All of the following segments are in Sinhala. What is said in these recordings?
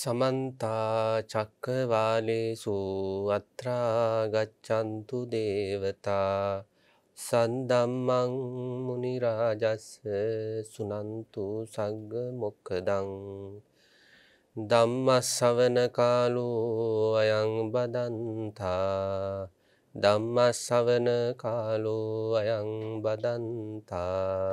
සමන්තා චක්කවාලේසු අත්‍රා ගච්ඡන්තු දේවතා සන්දම්මං මුනි රාජස්ස සුනන්තු සංග මොක්කදං ධම්මස්සවන කාලෝ අයං බදන්තා ධම්මස්සවන කාලෝ අයං බදන්තා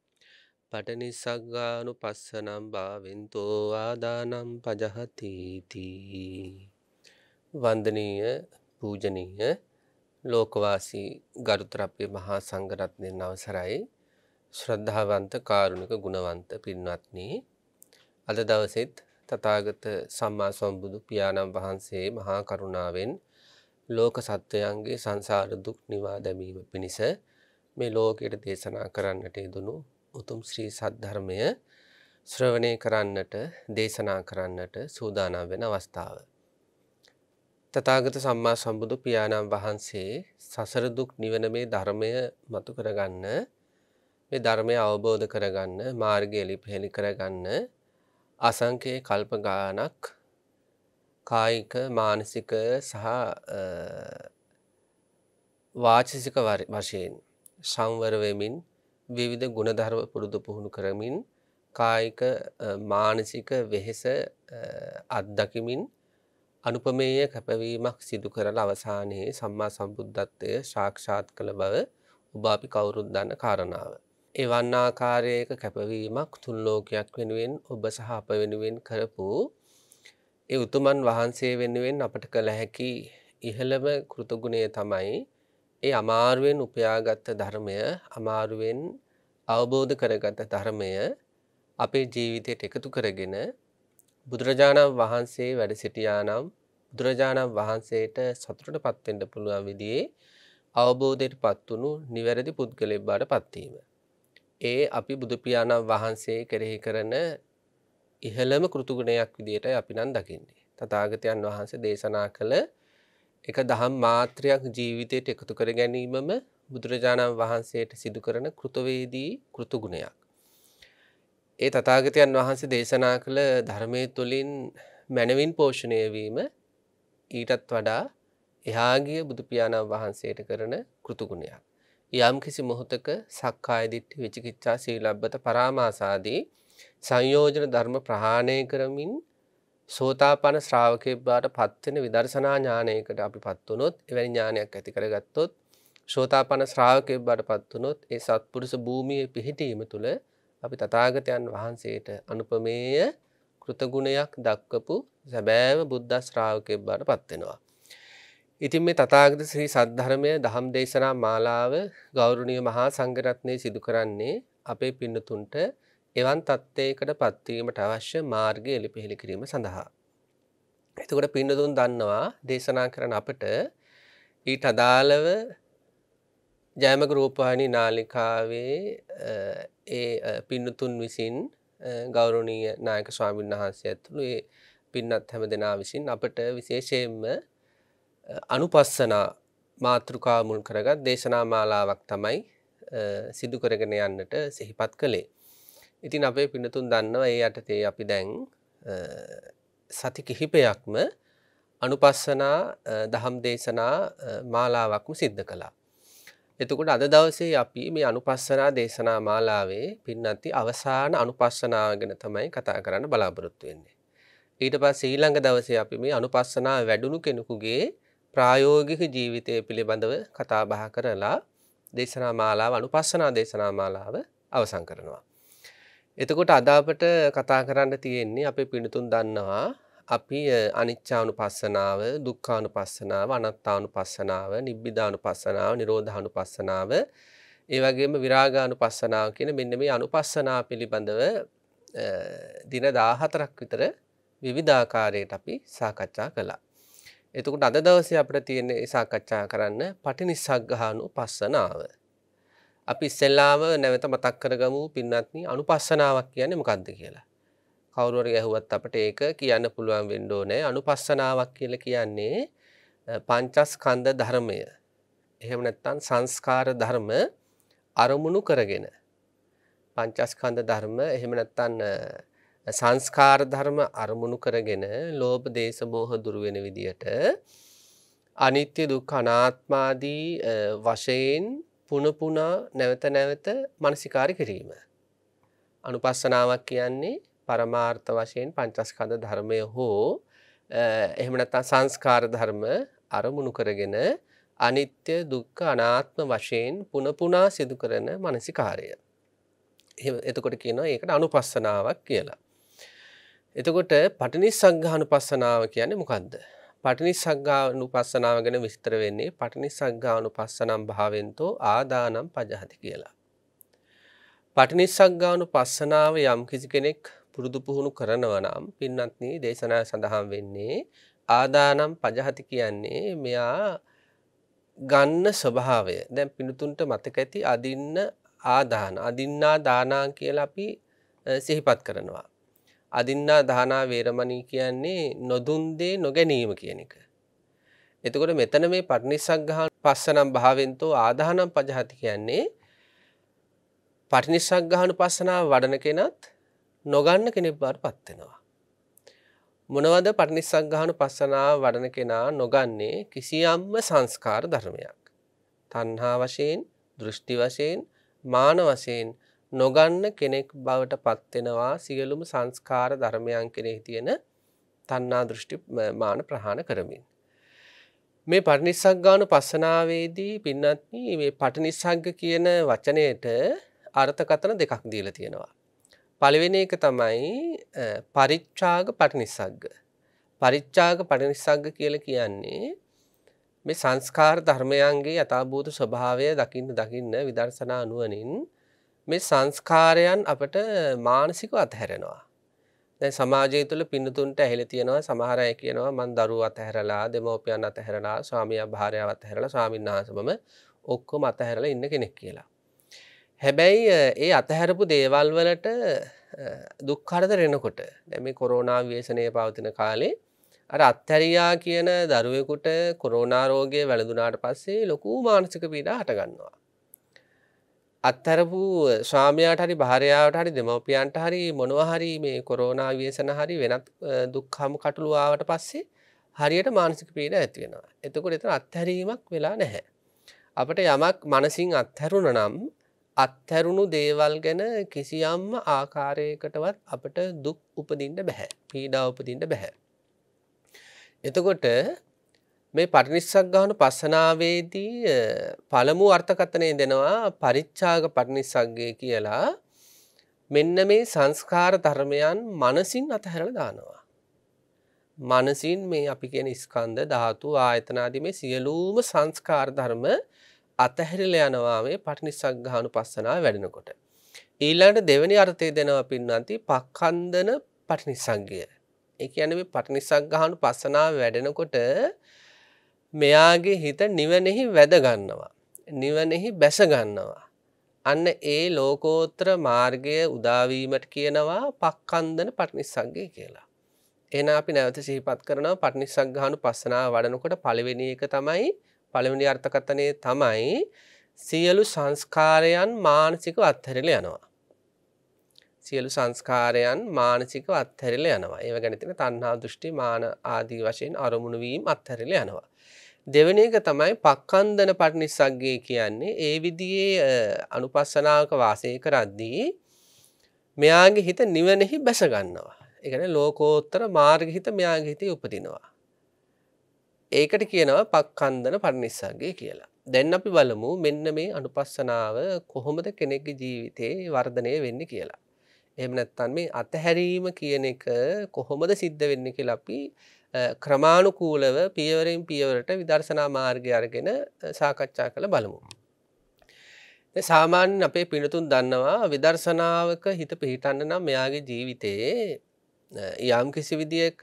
පටනිසක්ගානු පස්සනම් භාවෙන්තෝ ආදානම් පජහතීති. වන්දනීය පූජනීය ලෝකවාසී ගරුතරපය මහා සංගරත්නයෙන් අවසරයි ශ්‍රද්ධාවන්ත කාරුණික ගුණවන්ත පින්වත්නී අද දවසෙත් තතාගත සම්මා සම්බුදු පියාණන් වහන්සේ මහා කරුණාවෙන් ලෝක සත්වයන්ගේ සංසාර දුක් නිවා දැමීම පිණිස මේ ලෝකයට දේශනා කරන්නට යෙදුණු උතුම් ශ්‍රී සද්ධර්මය ශ්‍රවණය කරන්නට දේශනා කරන්නට සූදානම් වෙන අවස්ථාව. තථාගත සම්මා සම්බුදු පියාණන් වහන්සේ සසර දුක් නිවන මේ ධර්මය මතු කරගන්න මේ ධර්මය අවබෝධ කරගන්න මාර්ගය ලිපහෙලි කරගන්න අසංකේ කල්ප ගානක් කායික මානසික සහ වාචසික වශයෙන් සංවර වෙමින් විවිධ ගුණධර්ම පුරුදු පුහුණු කරමින් කායික මානසික වෙහෙස අත්දකිමින් අනුපමේය කැපවීමක් සිදු කරල අවසානයේ සම්මා සම්බුද්ධත්වය ශාක්ෂාත් කළ බව උබාපි කවුරුද්දන්න කාරණාව. එවන් ආකාරයක කැපවීමක් තුල්ලෝකයක් වෙනුවෙන් ඔබ සහ අප වෙනුවෙන් කරපු ඒ උතුමන් වහන්සේ වෙනුවෙන් අපට කළ හැකි ඉහළම කෘතගුණය තමයි ඒ අමාරුවෙන් උපයාගත්ත ධර්මය අමාරුවෙන් අවබෝධ කරගත ධර්මය අපේ ජීවිතයට එකතු කරගෙන බුදුරජාණන් වහන්සේ වැඩ සිටියානම් බුදුරජාණන් වහන්සේට සතුටට පත්වෙන්ට පුළුවන් විදියේ අවබෝධයට පත්වුණු නිවැරදි පුද්ගලෙක් බාට පත්වීම. ඒ අපි බුදුපියාණන් වහන්සේ කෙරෙහි කරන ඉහළම කෘතුගුණයක් විදියට අපි නම් දකින්නේ. තතාගතයන් වහන්සේ දේශනා කළ එක දහම් මාත්‍රයක් ජීවිතයට එකතු කර ගැනීමම බුදුරජාණන් වහන්සේට සිදු කරන කෘතවේදී කෘතුගුණයක්. ඒ තතාගතයන් වහන්සේ දේශනා කළ ධර්මය තුළින් මැනවින් පෝෂණය වීම ඊටත් වඩා එහාගිය බුදුපියාණන් වහන්සේට කරන කෘතුගුණයක්. යම් කිසි මොහොතක සක්කායදිට්ටි විචිකිච්ඡා සීලබ්බත පරාමාසාදී සංයෝජන ධර්ම ප්‍රහාණය කරමින් සෝතාපන ශ්‍රාවකයෙක් බවට පත්වෙන විදර්ශනා ඥානයකට අපි පත්වනොත් එවැනි ඥානයක් ඇති කරගත්තොත් ශෝතාපන ශ්‍රාවකයෙක් බවට පත්වනොත් ඒ සත්පුරුෂ භූමියේ පිහිටීම තුළ අපි තථාගතයන් වහන්සේට අනුපමේය කෘතගුණයක් දක්වපු සැබෑව බුද්ධ ශ්‍රාවකයෙක් බවට පත්වෙනවා. ඉතින් මේ තථාගත ශ්‍රී සද්ධර්මය දහම් දේශනා මාලාව ගෞරවනීය මහා සංඝරත්නයේ සිදු කරන්නේ අපේ පින්නතුන්ට එවන් තත්ත්වයකට පත්වීමට අවශ්‍ය මාර්ගය එලිපිහෙළි කිරීම සඳහා. එතකොට පින්නදුන් දන්නවා දේශනා කරන අපට ඊට අදාළව ජයමක රූපවාහිනී නාලිකාවේ ඒ පින්නතුන් විසින් ගෞරවනීය නායක ස්වාමීන් වහන්සේ ඇතුළු ඒ පින්නත් හැමදෙනා විසින් අපට විශේෂයෙන්ම අනුපස්සනා මාතෘකාව මුල් කරගත් දේශනා මාලාවක් තමයි සිදු කරගෙන යන්නට සිහිපත් කළේ. ඉතින් අපේ පිනතුන් දන්නවා ඒ යටතේ අපි දැන් සති කිහිපයක්ම අනුපස්සනා දහම් දේශනා මාලාවක්ම සිද්ධ කළා. එතකොට අද දවසේ අපි මේ අනුපස්සනා දේශනා මාලාවේ පින්නත්ති අවසාන අනුපස්සනාව ගැන තමයි කතා කරන්න බලාපොරොත්තු වෙන්නේ. ඊට පස්සේ ඊළඟ දවසේ අපි මේ අනුපස්සනා වැඩුණු කෙනෙකුගේ ප්‍රායෝගික ජීවිතය පිළිබඳව කතා බහ කරලා දේශනා මාලාව අනුපස්සනා දේශනා මාලාව අවසන් කරනවා. එතකොට අද අපට කතා කරන්න තියෙන්නේ අපේ පිණිතුන් දන්නවා අපි අනිච්චානු පස්සනාව දුක්කානු පස්සනාව අනත්තානු පස්සනාව නිබ්බිධානු පස්සනාව නිරෝධානු පස්සනාව ඒවගේම විරාගානු පස්සනාව කියන මෙන්න මේ අනු පස්සනා පිළිබඳව දින දාහතරක් විතර විවිධාකාරයට අපි සාකච්ඡා කළා. එතකට අද දවසේ අපට තියෙන සාකච්ඡා කරන්න පටිනිසක්ගහනු පස්සනාව. අපි ඉස්සෙල්ලාම නැවත මතක් කරගමු පින්නත්න අනුපස්සනාවක් කියන්නේ මොකක්ද කියලා. කවුරුවර ගැහුවත් අපට ඒක කියන්න පුළුවන් වෙන්ඩෝනෑ අනුපස්සනාවක් කියල කියන්නේ පංචස්කන්ද ධර්මය. එහෙම නැත්තන් සංස්කාර ධර්ම අරමුණු කරගෙන. පංචස්කන්ද ධර්ම එහෙම නැත්තන් සංස්කාර ධර්ම අරමුණු කරගෙන ලෝබ දේශමෝහ දුරුවෙන විදියට අනිත්‍ය දුක් අනාත්මාදී වශයෙන් පුනපුනා නැවත නැවත මනසිකාරි කිරීම. අනුපස්සනාවක් කියන්නේ පරමාර්ථ වශයෙන් පංචස්කඳ ධර්මය හෝ එහෙමනතා සංස්කාර ධර්ම අරමුණු කරගෙන අනිත්‍ය දුක්ක අනාත්ම වශයෙන් පුනපුනා සිදු කරන මනසිකාරය. එතකොට කියනවා ඒකට අනුපස්සනාවක් කියලා. එතකොට පටිනි සංඝානු පස්සනාව කියන්නේ මොකක්ද. පටිනි සංගානු පස්සනාව ගැන විස්තර වෙන්නේ පටිනි සංගානු පස්සනම් භාවෙන්තෝ ආදානම් පජහති කියලා. පටිනි සංගානු පස්සනාව යම් කිසි කෙනෙක් පුරුදු පුහුණු කරනවනම් පින්නත්න දේශනා සඳහන් වෙන්නේ ආදානම් පජහති කියන්නේ මෙයා ගන්න ස්වභාවය දැන් පිණුතුන්ට මතක ඇති අදින්න ආදාන අදින්නා දානා කියලා අපි සිහිපත් කරනවා. අදින්නා දානා වේරමණී කියන්නේ නොදුන් දේ නොගැනීම කියන එක. එතකොට මෙතන මේ පටිනිස්සග්ගහන පස්සනම් භාවෙන්තෝ ආදානම් පජහති කියන්නේ පටිනිස්සග්ගහන පස්සනාව වඩන කෙනත් නොගන්න කෙනෙක් බාටපත් වෙනවා. මොනවද පටිනිස්සග්ගහන පස්සනාව වඩන කෙනා නොගන්නේ කිසියම්ම සංස්කාර ධර්මයක්. තණ්හා වශයෙන්, දෘෂ්ටි වශයෙන්, මාන වශයෙන් නොගන්න කෙනෙක් බවට පත්වෙනවා සියලුම සංස්කාර ධර්මයන් කෙනෙහි තියෙන තන්නා දෘෂ්ටි මාන ප්‍රහාණ කරමින්. මේ පටිනිස්සක්ගානු පස්සනාවේදී පින්නත්න මේ පටනිස්සංග කියන වචනයට අර්ථකතන දෙකක් දීල තියෙනවා. පළවෙෙන එක තමයි පරිච්චාග පටනිස්සක්ග. පරිච්චාග පටනිස්සක්ග කියල කියන්නේ මේ සංස්කාර ධර්මයන්ගේ යථභූත ස්වභාවය දකින්න දකින්න විදර්ශනා අනුවනින් මේ සංස්කාරයන් අපට මානසික අත්හැරෙනවා. දැන් සමාජය තුළ පින්නතුන්ට ඇහෙල තියෙනවා සමහරය කියනවා මන් දරුව අතහැරලා දෙමෝපියන් අතහැරලා ස්වාමිය භාරයාව අතහැරලා ස්වාමීන් වහන්සමම ඔක්කොම අතහැරලා ඉන්න කෙනෙක් කියලා. හැබැයි ඒ අතහැරපු දේවල් වලට දුක්කරද රෙනකොට දැම කොරෝනා වේශනය පවතින කාලේ අර අත්හැරයා කියන දරුවෙකුට කොරෝනාරෝගය වැළදුනාට පස්සේ ලොකු මානසික පීඩා හටගන්නවා. අත්තරපු ශ්‍රාමයාට හරි භාරයාාවට හරි දෙමවපියන්ට හරි මොනවහරි මේ කොරෝනා වියසන හරි වෙනත් දුක්හම කටළුවාවට පස්සේ හරියට මානසික පීඩ ඇතිවෙනවා. එතකොට එතන අත්හැරීමක් වෙලා නැහැ. අපට යමක් මනසින් අත්හැරුණ නම් අත්හැරුණු දේවල් ගැන කිසියම්ම ආකාරයකටවත් අපට දුක් උපදින්ට බැහැ පීඩා උපදින්ට බැහැ. එතකොට මේ පටිනිස්සක් ගානු පස්සනාවේදී පළමු අර්ථකථනය දෙනවා පරිච්ඡාග පටිනිස්සක්ගේ කියලා මෙන්න මේ සංස්කාර ධර්මයන් මනසින් අතහැරල දානවා. මනසින් මේ අපි කියෙන ස්කන්ද ධාතු ආයතනාදි මේ සියලූම සංස්කාර ධර්ම අතහැරිල යනවා මේ පටිනිස්සක් ගානු පස්සනාව වැඩෙනකොට. ඊළඟට දෙවැනි අර්ථය දෙනවා පින්නන්ති පක්කන්දන පටිනිසංගය. එක ඇන මේ පටිනිසක් ගහනු පස්සනාව වැඩෙනකොට මෙයාගේ හිත නිවනෙහි වැදගන්නවා. නිවනෙහි බැසගන්නවා. අන්න ඒ ලෝකෝත්‍ර මාර්ගය උදාවීමට කියනවා පක්කන්දන පටනිස්සක්ගේ කියලා. එන අපි නැවත සිහිපත් කරනවා පටනිස්සක් ගානු පස්සනාව වඩනකොට පළවෙනි එක තමයි පළවෙනි අර්ථකථනය තමයි සියලු සංස්කාරයන් මානසික අත්හැරිල යනවා. සියලු සංස්කාරයන් මානසික අත්හැරිල යනවා ඒව ගැනතින තන්හා දෘෂ්ටි මාන ආදී වශයෙන් අරමුණුවීම් අත්හැරිල යනවා. දෙවන එක තමයි පක්කන්දන පටනිස්සක්ගේ කියන්නේ ඒ විදියේ අනුපස්සනාවක වාසය කරද්දී මෙයාගේ හිත නිවනෙහි බැසගන්නවා. එකන ලෝකෝත්තර මාර්ග හිත මෙයාගේ හිතේ උපදිනවා. ඒකට කියනවා පක්කන්දන පටනිස්සක්ගේ කියලා. දැන් අපි බලමු මෙන්න මේ අනුපස්සනාව කොහොමද කෙනෙක්ගේ ජීවිතේ වර්ධනය වෙන්න කියලා. එහම නැත්තන් මේ අතහැරීම කියන එක කොහොමද සිද්ධ වෙන්න කියලා අපි ක්‍රමාණුකූලව පියවරෙන් පියවරට විදර්ශනා මාර්ගය අරගෙන සාකච්ඡා කළ බලමු. සාමාන්‍ය අපේ පිනතුන් දන්නවා විදර්ශනාවක හිත පිහිටන්න නම් මෙයාගේ ජීවිතයේ යම් කිසි විදික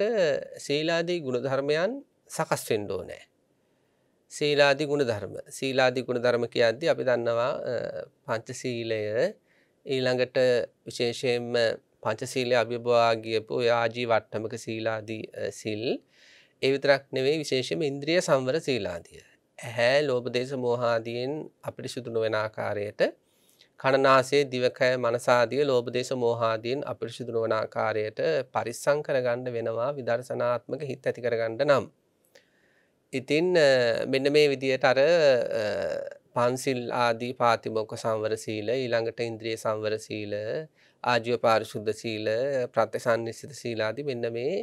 සීලාදී ගුණධර්මයන් සකස් වෙන්ඩෝ නෑ. සීලාදී ගුණ ධර්ම සීලාදී ගුණ ධර්ම කියද්දි අපි දන්නවා පංච සීලය ඊළඟට විශේෂයෙන්ම පංචසීලය අභිභවා ගියපු ආජී වට්ටමක සීලාදී සිල් ඒ විතරක් නෙවෙයි විශේෂම ඉන්ද්‍රිය සංවර සීලාදිය. ඇහැ ලෝභ දේශ මෝහාදීන් අපිරිසුදු නොවන ආකාරයට කනනාසයේ දිවකය මනසාදිය ලෝභ දේශ මෝහාදීන් අපිරිසුදු නොවන ආකාරයට පරිස්සම් කරගන්න වෙනවා විදර්ශනාත්මක හිත ඇති කරගන්න නම්. ඉතින් මෙන්න මේ විදියට අර පන්සිල් ආදී පාතිමොක්ඛ සංවර සීල ඊළඟට ඉන්ද්‍රිය සංවර සීල ආජීව පාරිශුද්ධ සීල ප්‍රත්‍යසන්නිසිත සීලාදී මෙන්න මේ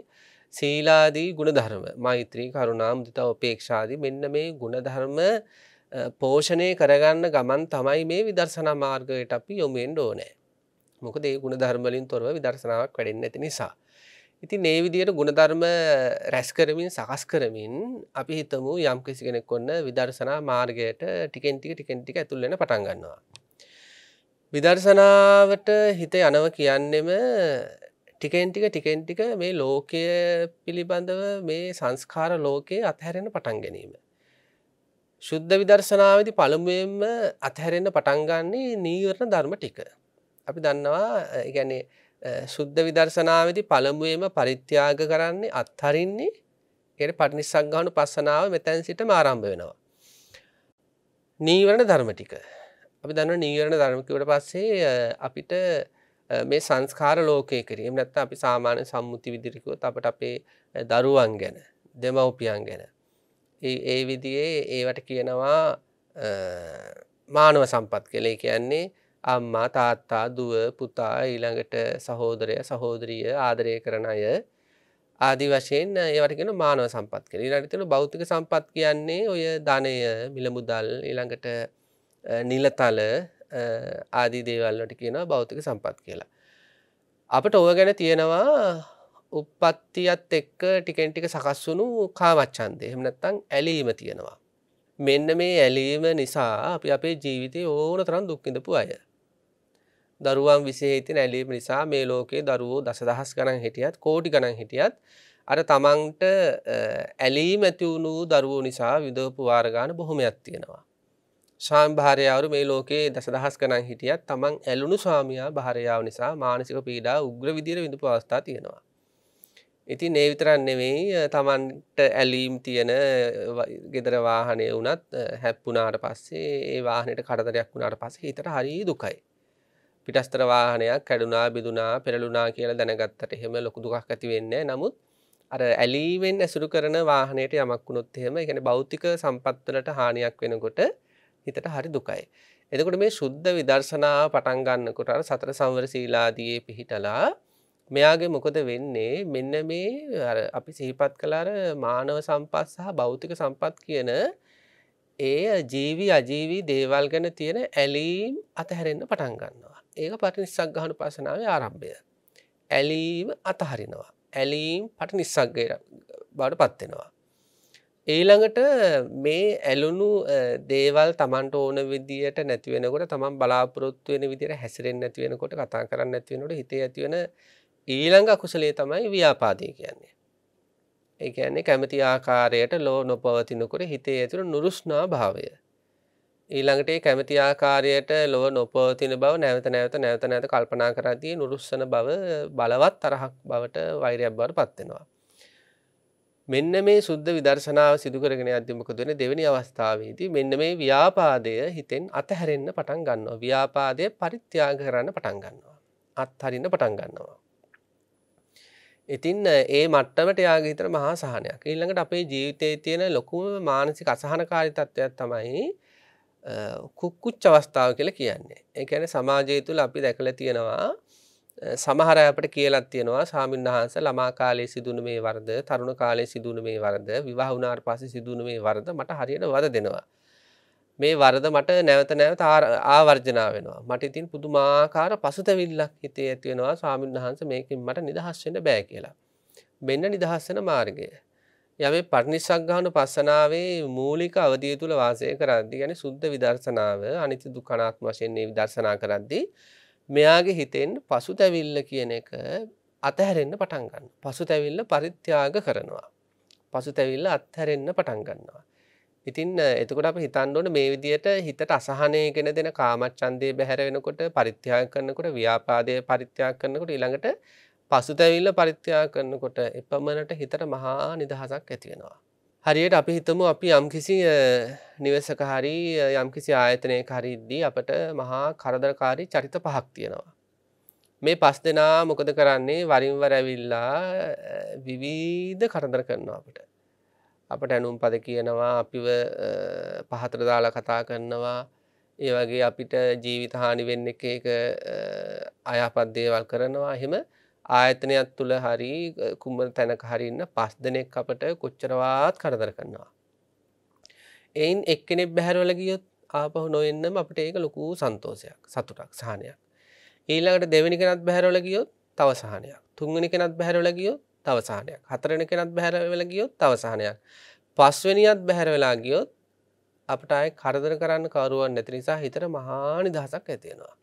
සීලාදී ගුණධර්ම මෛත්‍රී කරුණා මුදිතා උපේක්ෂාදී මෙන්න මේ ගුණධර්ම පෝෂණය කරගන්න ගමන් තමයි මේ විදර්ශනා මාර්ගයට අපි යොමු වෙන්න ඕනේ. මොකද ඒ ගුණධර්ම වලින් තොරව විදර්ශනාවක් වැඩෙන්නේ නැති නිසා. ඉතින් ඒ විදියට ගුණධර්ම රැස් කරමින් සකස් කරමින් අපි හිතමු යම් කිසි කෙනෙක් ඔන්න විදර්ශනා මාර්ගයට ටිකෙන් ටික ටිකෙන් ටික ඇතුල් වෙන පටන් ගන්නවා. විදර්ශනාවට හිත යනව කියන්නෙම ටිකෙන් ටික ටිකෙන් ටික මේ ලෝකය පිළිබඳව මේ සංස්කාර ලෝකයේ අත්හැරෙන පටන් ගැනීම. ශුද්ධ විදර්ශනාවදි පළමුුවෙන්ම අත්හැරෙන්න්න පටන්ගන්නේ නීවරණ ධර්ම ටික. අපි දන්නවා ගැනේ සුද්ධ විදර්ශනාවදි පළමුුවම පරිත්‍යාග කරන්නේ අත්හරින්නේ එයට පටිනිසක්ගානු පස්සනාව මෙතැන් සිට ආරම්භ වෙනවා. නීවරණ ධර්ම ටික අපි දන්න නීරණ ධර්මකිවට පස්සේ අපිට මේ සංස්කාර ලෝකය කිරීම නැත්ත අපි සාමාන්‍ය සම්මුති විදිරිකුවත් අපට අපේ දරුවන් ගැන දෙමව්පියන් ගැන. ඒ විදියේ ඒවට කියනවා මානව සම්පත් කළේ කියන්නේ අම්මා තාත්තා දුව පුතා ඊළඟට සහෝදරය සහෝදරිය ආදරය කරන අය ආදි වශයෙන් ඒවටගෙන මානව සම්පත් කළ ඊළඟට බෞතික සම්පත් කියන්නේ ඔය ධනය මිලමුදල් ඊළඟට නිලතල ආදී දේවල්ලට කියනවා භෞතික සම්පත් කියලා. අපට ඔය ගැන තියෙනවා උපත්තියත් එක්ක ටිකෙන්ටික සකස් වුණු කාවච්චන්දය හෙමනත්තං ඇලීම තියෙනවා. මෙන්න මේ ඇලීම නිසා අපි අපේ ජීවිතය ඕන තරම් දුක්කිඳපු අය. දරුවන් විසේහිතින ඇලීම නිසා මේ ලෝකයේ දරුවෝ දසදහස් ගනන් හිටියත් කෝටි ගනන් හිටියත් අර තමන්ට ඇලී මැතිවුණු දරුවෝ නිසා විදෝපු වාරගාන බොහොමයක් තියෙනවා. ශාම්භාරයාවරු මේ ලෝකයේ දසදහස් කනන් හිටියත් තමන් ඇලුණු ස්වාමයා භාරයාව නිසා මානසික පීඩා උග්‍ර විදිර විඳපු අවස්ථා තියෙනවා. ඉතින් ඒ විතරන් නෙවෙයි තමන්ට ඇලීම් තියෙන ගෙදර වාහනය වුණත් හැප්පුනාට පස්සේ ඒ වාහනයට කටදරයක් වුණාට පස්සේ හිතට හරි දුකයි. පිටස්තර වාහනයක් කැඩුනා බිදුනා පෙරලුනා කියලා දැනගත්තට එහෙම ලොකු දුකක් ඇති වෙන්නේ නමුත් අර ඇලීවෙන් ඇසුරු කරන වාහනයට යමක් වුණොත් එහෙම එකන බෞතික සම්පත්වලට හානියක් වෙනකොට හිතට හරි දුකයි. එතකොට මේ ශුද්ධ විදර්ශනාව පටන් ගන්නකොට අර සතර සංවර සීලාදියේ පිහිටලා මෙයාගේ මොකද වෙන්නේ මෙන්න මේ අපි සිහිපත් කළාර මානව සම්පත් සහ භෞතික සම්පත් කියන ඒ ජීවි අජීවී දේවල් ගැන තියෙන ඇලීම් අතහැරෙන්න්න පටන් ගන්නවා. ඒක පට නිසක් ගහනු පසනාවේ ආරම්භය. ඇලීම අතහරිනවා. ඇලීම් පට නිසක්ගේ බඩ පත්වෙනවා. ඊළඟට මේ ඇලුණු දේවල් තමන්ට ඕන විදිහට නැතිවෙනකොට තමන් බලාපොරොත්තු වෙන විදිහට හැසිරෙන්නේ නැති වෙනකොට කතා කරන්නේ නැති වෙනකොට හිතේ ඇති වෙන ඊළඟ අකුසලයේ තමයි ව්‍යාපාදේ කියන්නේ. ඒ කියන්නේ කැමති ආකාරයට ලෝ නොපවතිනකොට හිතේ ඇතුළු නුරුස්නා භාවය. ඊළඟට ඒ කැමති ආකාරයට ලොව නොපවතින බව නැවත නැවත නැවත නැවත කල්පනා කරද්දී නුරුස්සන බව බලවත් තරහක් බවට වෛරයක් බවට පත් වෙනවා. මෙන්න මේ සුද්ධ විදර්ශනාව සිදුකරගෙන අධ්‍යමකද වෙන දෙවැනි අවස්ථාවේදී මෙන්න මේ ව්‍යාපාදය හිතෙන් අතහැරෙන්න පටන් ගන්නවා. ව්‍යාපාදය පරිත්‍යාග කරන්න පටන් ගන්නවා. අත්හරින්න පටන් ගන්නවා. ඉතින් ඒ මට්ටමට යාගේ හිතර මහා සහනයක් ඊළඟට අපේ ජීවිතයේ තියෙන ලොකුම මානසික අසහනකාරි තත්ත්වයක් තමයි කුක්කුච්ච අවස්ථාව කියලා කියන්නේ. ඒ කියන්නේ සමාජය තුළ අපි දැකලා තියෙනවා සමහර අපට කියලත් තියෙනවා සාමීන් වහන්ස ළමා කාලේ සිදුන මේ වරද තරුණ කාලේ සිදුන මේ වරද විවාහුනාට පස සිදුන මේ වරද මට හරියට වද දෙනවා. මේ වරද මට නැවත නැවත ආවර්ජනා වෙනවා මට ඉතින් පුදුමාකාර පසුතවිල්ලක් හිතේ ඇතිවෙනවා සාමීන් වහන්ස මේකින් මට නිදහස්වෙන බෑ කියලා. මෙන්න නිදහස්සන මාර්ගය. යම පටනිසක්ගාන පස්සනාවේ මූලික අවදිය තුළ වාසය කරද්දි ගැන සුද්ධ විදර්ශනාව අනිති දුකනාත්ම වශයෙන් විදර්ශනා කරද්දිී මෙයාගේ හිතෙන් පසු තැවිල්ල කියන එක අතහැරෙන්න්න පටන්ගන්න. පසු තැවිල්ල පරිත්‍යාග කරනවා. පසු තැවිල්ල අත්හැරෙන්න්න පටන්ගන්නවා. ඉතින් එතකොට අප හිතන්ඩෝන මේ විදියට හිතට අසහනය ගෙන දෙන කාමච්චන්දය බැහැර වෙනකොට පරිත්‍යාග කරන්නකොට ව්‍යාපාදය පරිත්‍යාග කරනකොට ඉළඟට පසුතැවිල්ල පරිත්‍යා කරනකොට එපමණට හිතට මහා නිදහසක් ඇතිවෙනවා. හරියට අපි හිතමු අපි යම්කිසි නිවසක හරි යම්කිසි ආයතනය හරිද්දී අපට මහා කරදරකාරී චරිත පහක් තියෙනවා. මේ පස් දෙනා මොකද කරන්නේ වරින්වර ඇවිල්ලා විවිධ කරදර කරනවා අපට. අපට ඇනුම් පද කියනවා අපිව පහතර දාලා කතා කරනවා ඒ වගේ අපිට ජීවිතහානි වෙන්න එක එක අයපත් දේවල් කරනවා හෙම ආයතනයක් තුළ හරි කුම්ම තැනක හරින්න පස් දෙනෙක් අපට කොච්චරවාත් කරදර කරන්නවා. එයින් එක්කෙනෙක් බැහැරවල ගියොත් ආපහු නොෙන්න්නම අපට ඒක ලොකු සන්තෝසයක් සතුටක් සහනයක්. ඊළඟට දෙවැනි කෙනත් බැහැරවල ගියොත් තවසාහනයක් තුංගනි කෙනත් බැහැරවල ගියොත් තවසාහනයක් හතරණ කෙනත් බැහැරවල ගියොත් තවසාහනයක් පස්වනියත් බැහැරවෙලා ගියොත් අපට අය කරදර කරන්න කරුවන් නැති නිසා හිතර මහානි දහසක් ඇතියෙනවා.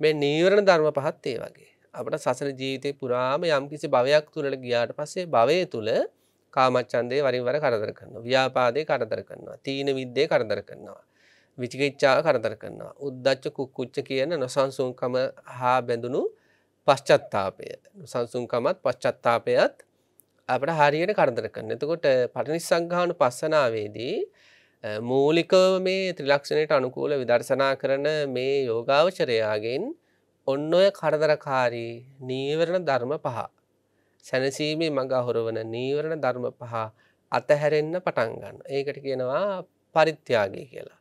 මේ නීවරණ ධර්ම පහත් ඒ වගේ. අපට සසන ජීවිතය පුරාම යම්කිසි භවයක් තුළට ගියාට පස්සේ භවය තුළ කාමච්චන්දය වරින්වර කරදර කරන්න ව්‍යාපාදය කරදර කරන්නවා තීන විද්දේ කරදර කරන්නවා. විචිකිච්චා කරදර කරන්නවා. උද්දච්ච කුක්කුච්ච කියන නොසන්සුන්කම හා බැඳුණු පශ්චත්තාපය සංසුන්කමත් පශ්චත්තාපයත් අපට හරියට කරදර කරන්න එතකොට පටනි සංඝානු පස්සනාවේදී මූලිකව මේ ත්‍රිලක්ෂණයට අනුකූල විදර්ශනා කරන මේ යෝගාවචරයාගෙන් ඔන්න ඔය කරදරකාරී නීවරණ ධර්ම පහ. සැනසීමේ මඟ අහුරවන නීවරණ ධර්ම පහ අතහැරෙන්න පටන්ගන්න. ඒකට කියනවා පරිත්‍යයාගේ කියලා.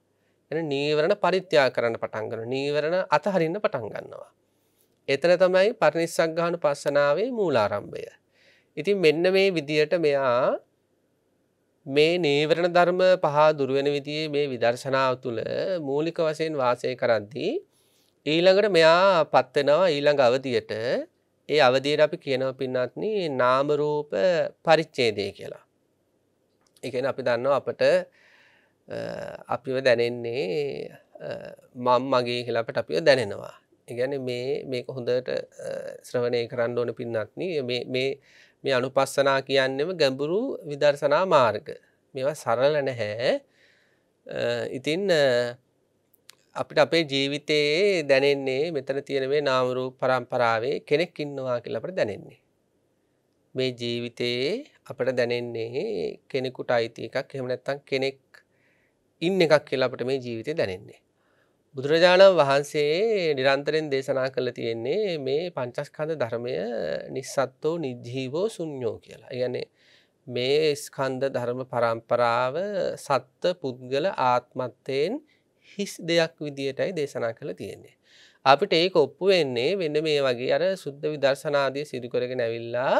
එ නීවරණ පරිත්‍යයා කරන්න පටන්ගන නීවරණ අතහරින්න පටන්ගන්නවා. එතන තමයි පරිනිස්සක්ගාන පස්සනාවේ මූලාරම්භය. ඉතින් මෙන්න මේ විදියට මෙයා මේ නීවරණ ධර්ම පහ දුරුවෙන විදිේ මේ විදර්ශනාව තුළ මූලික වසයෙන් වාසය කරද්දී ඊළඟට මෙයා පත්වෙනවා ඊළඟ අවදියට ඒ අවදියට අපි කියනව පින්නත්න නාමරූප පරිච්චේදය කියලා. එකන අපි දන්නවා අපට අපිව දැනෙන්නේ මම් මගේ කියලාපට අපිව දැනෙනවා. ඉගැන මේ මේක හොඳට ශ්‍රවණය කරන්න ඕන පින්නත්න මේ අනුපස්සනා කියන්නම ගැඹුරු විදර්ශනා මාර්ග. මෙවා සරල නැහැ ඉතින් අපිට අපේ ජීවිතයේ දැනෙන්නේ මෙතන තියෙන මේ නාමරූ පරම්පරාවේ කෙනෙක් ඉන්නවා කියලා අපට දැනෙන්නේ. මේ ජීවිතයේ අපට දැනෙන්නේ කෙනෙකුට අයිති එකක් එහෙම නැත්නම් කෙනෙක් ඉන්න එකක් කියලා අපට මේ ජීවිතේ දැනෙන්නේ. බුදුරජාණන් වහන්සේ නිරන්තරයෙන් දේශනා කළ තියෙන්නේ මේ පංචස්කන්ධ ධර්මය නිස්සත්ත්වෝ නිජීවෝ ශුන්‍යෝ කියලා. ඒ කියන්නේ මේ ස්කන්ධ ධර්ම පරම්පරාව සත්ත්ව පුද්ගල ආත්මත්වයෙන් හිස් දෙයක් විදියටයි දේශනා කළ තියෙන්නේ. අපිට ඒක ඔප්පු වෙන්නේ වෙන්න මේ වගේ අර සුද්ධ විදර්ශනාදී සිදුකරගෙන ඇවිල්ලා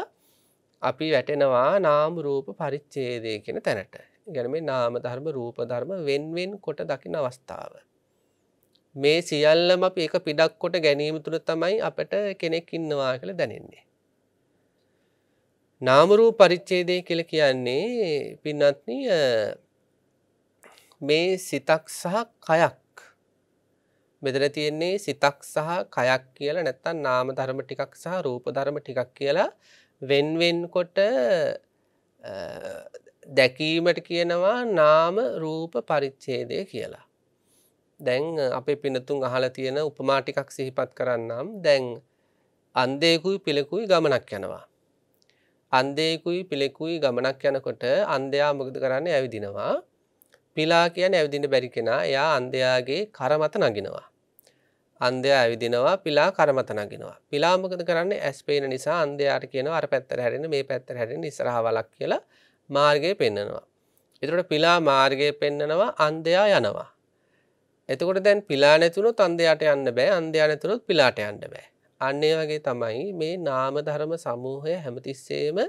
අපි වැටෙනවා නාම් රූප පරිච්චේදය කෙන තැනට ගැන මේ නාම ධර්ම රූප ධර්ම වෙන්වෙන් කොට දකින අවස්ථාව. මේ සියල්ලම අප ඒක පිඩක් කොට ගැනීම තුළ තමයි අපට කෙනෙක් ඉන්නවා කළ දැනෙන්නේ. නාමරූ පරිච්චේදය කියල කියන්නේ පින්නත්න මේ සිතක් සහ කයක් මෙතන තියෙන්නේ සිතක් සහ කයක් කියලා නැත්තම් නාම ධර්ම ටිකක් සහ රූප ධර්ම ටිකක් කියලා වෙන්වෙන්කොට දැකීමට කියනවා නාම රූප පරිච්ඡේදය කියලා. දැන් අපේ පිනතුන් අහලා තියෙන උපමා ටිකක් සිහිපත් කරන්නම්. දැන් අන්ධයෙකුයි පිළෙකුයි ගමනක් යනවා. අන්දයෙකුයි පිළෙකුයි ගමනක් යනකොට අන්දයා මොකද කරන්නේ ඇවිදිනවා. පිලා කියන ඇවිදින්න බැරි කෙනා එයා අන්දයාගේ කරමත නගෙනවා. අන්දයා ඇවිදිනවා පිලා කරමත නගෙනවා. පිලාමකද කරන්නේ ඇස්පේන නිසා අන්දයාට කියනවා අර පැත්තර හැරෙන මේ පැත්තර හැරෙන ඉස්රහවලක් කියලා මාර්ගය පෙන්නනවා. එතකොට පිලා මාර්ගය පෙන්නනවා අන්දයා යනවා. එතකොට දැන් පිලා නැතුනොත් අන්දයාට යන්න බෑ අන්දයා නැතුනොත් පිලාට යන්න බෑ. අන්න ඒ වගේ තමයි මේ නාම ධර්ම සමූහය හැමතිස්සෙම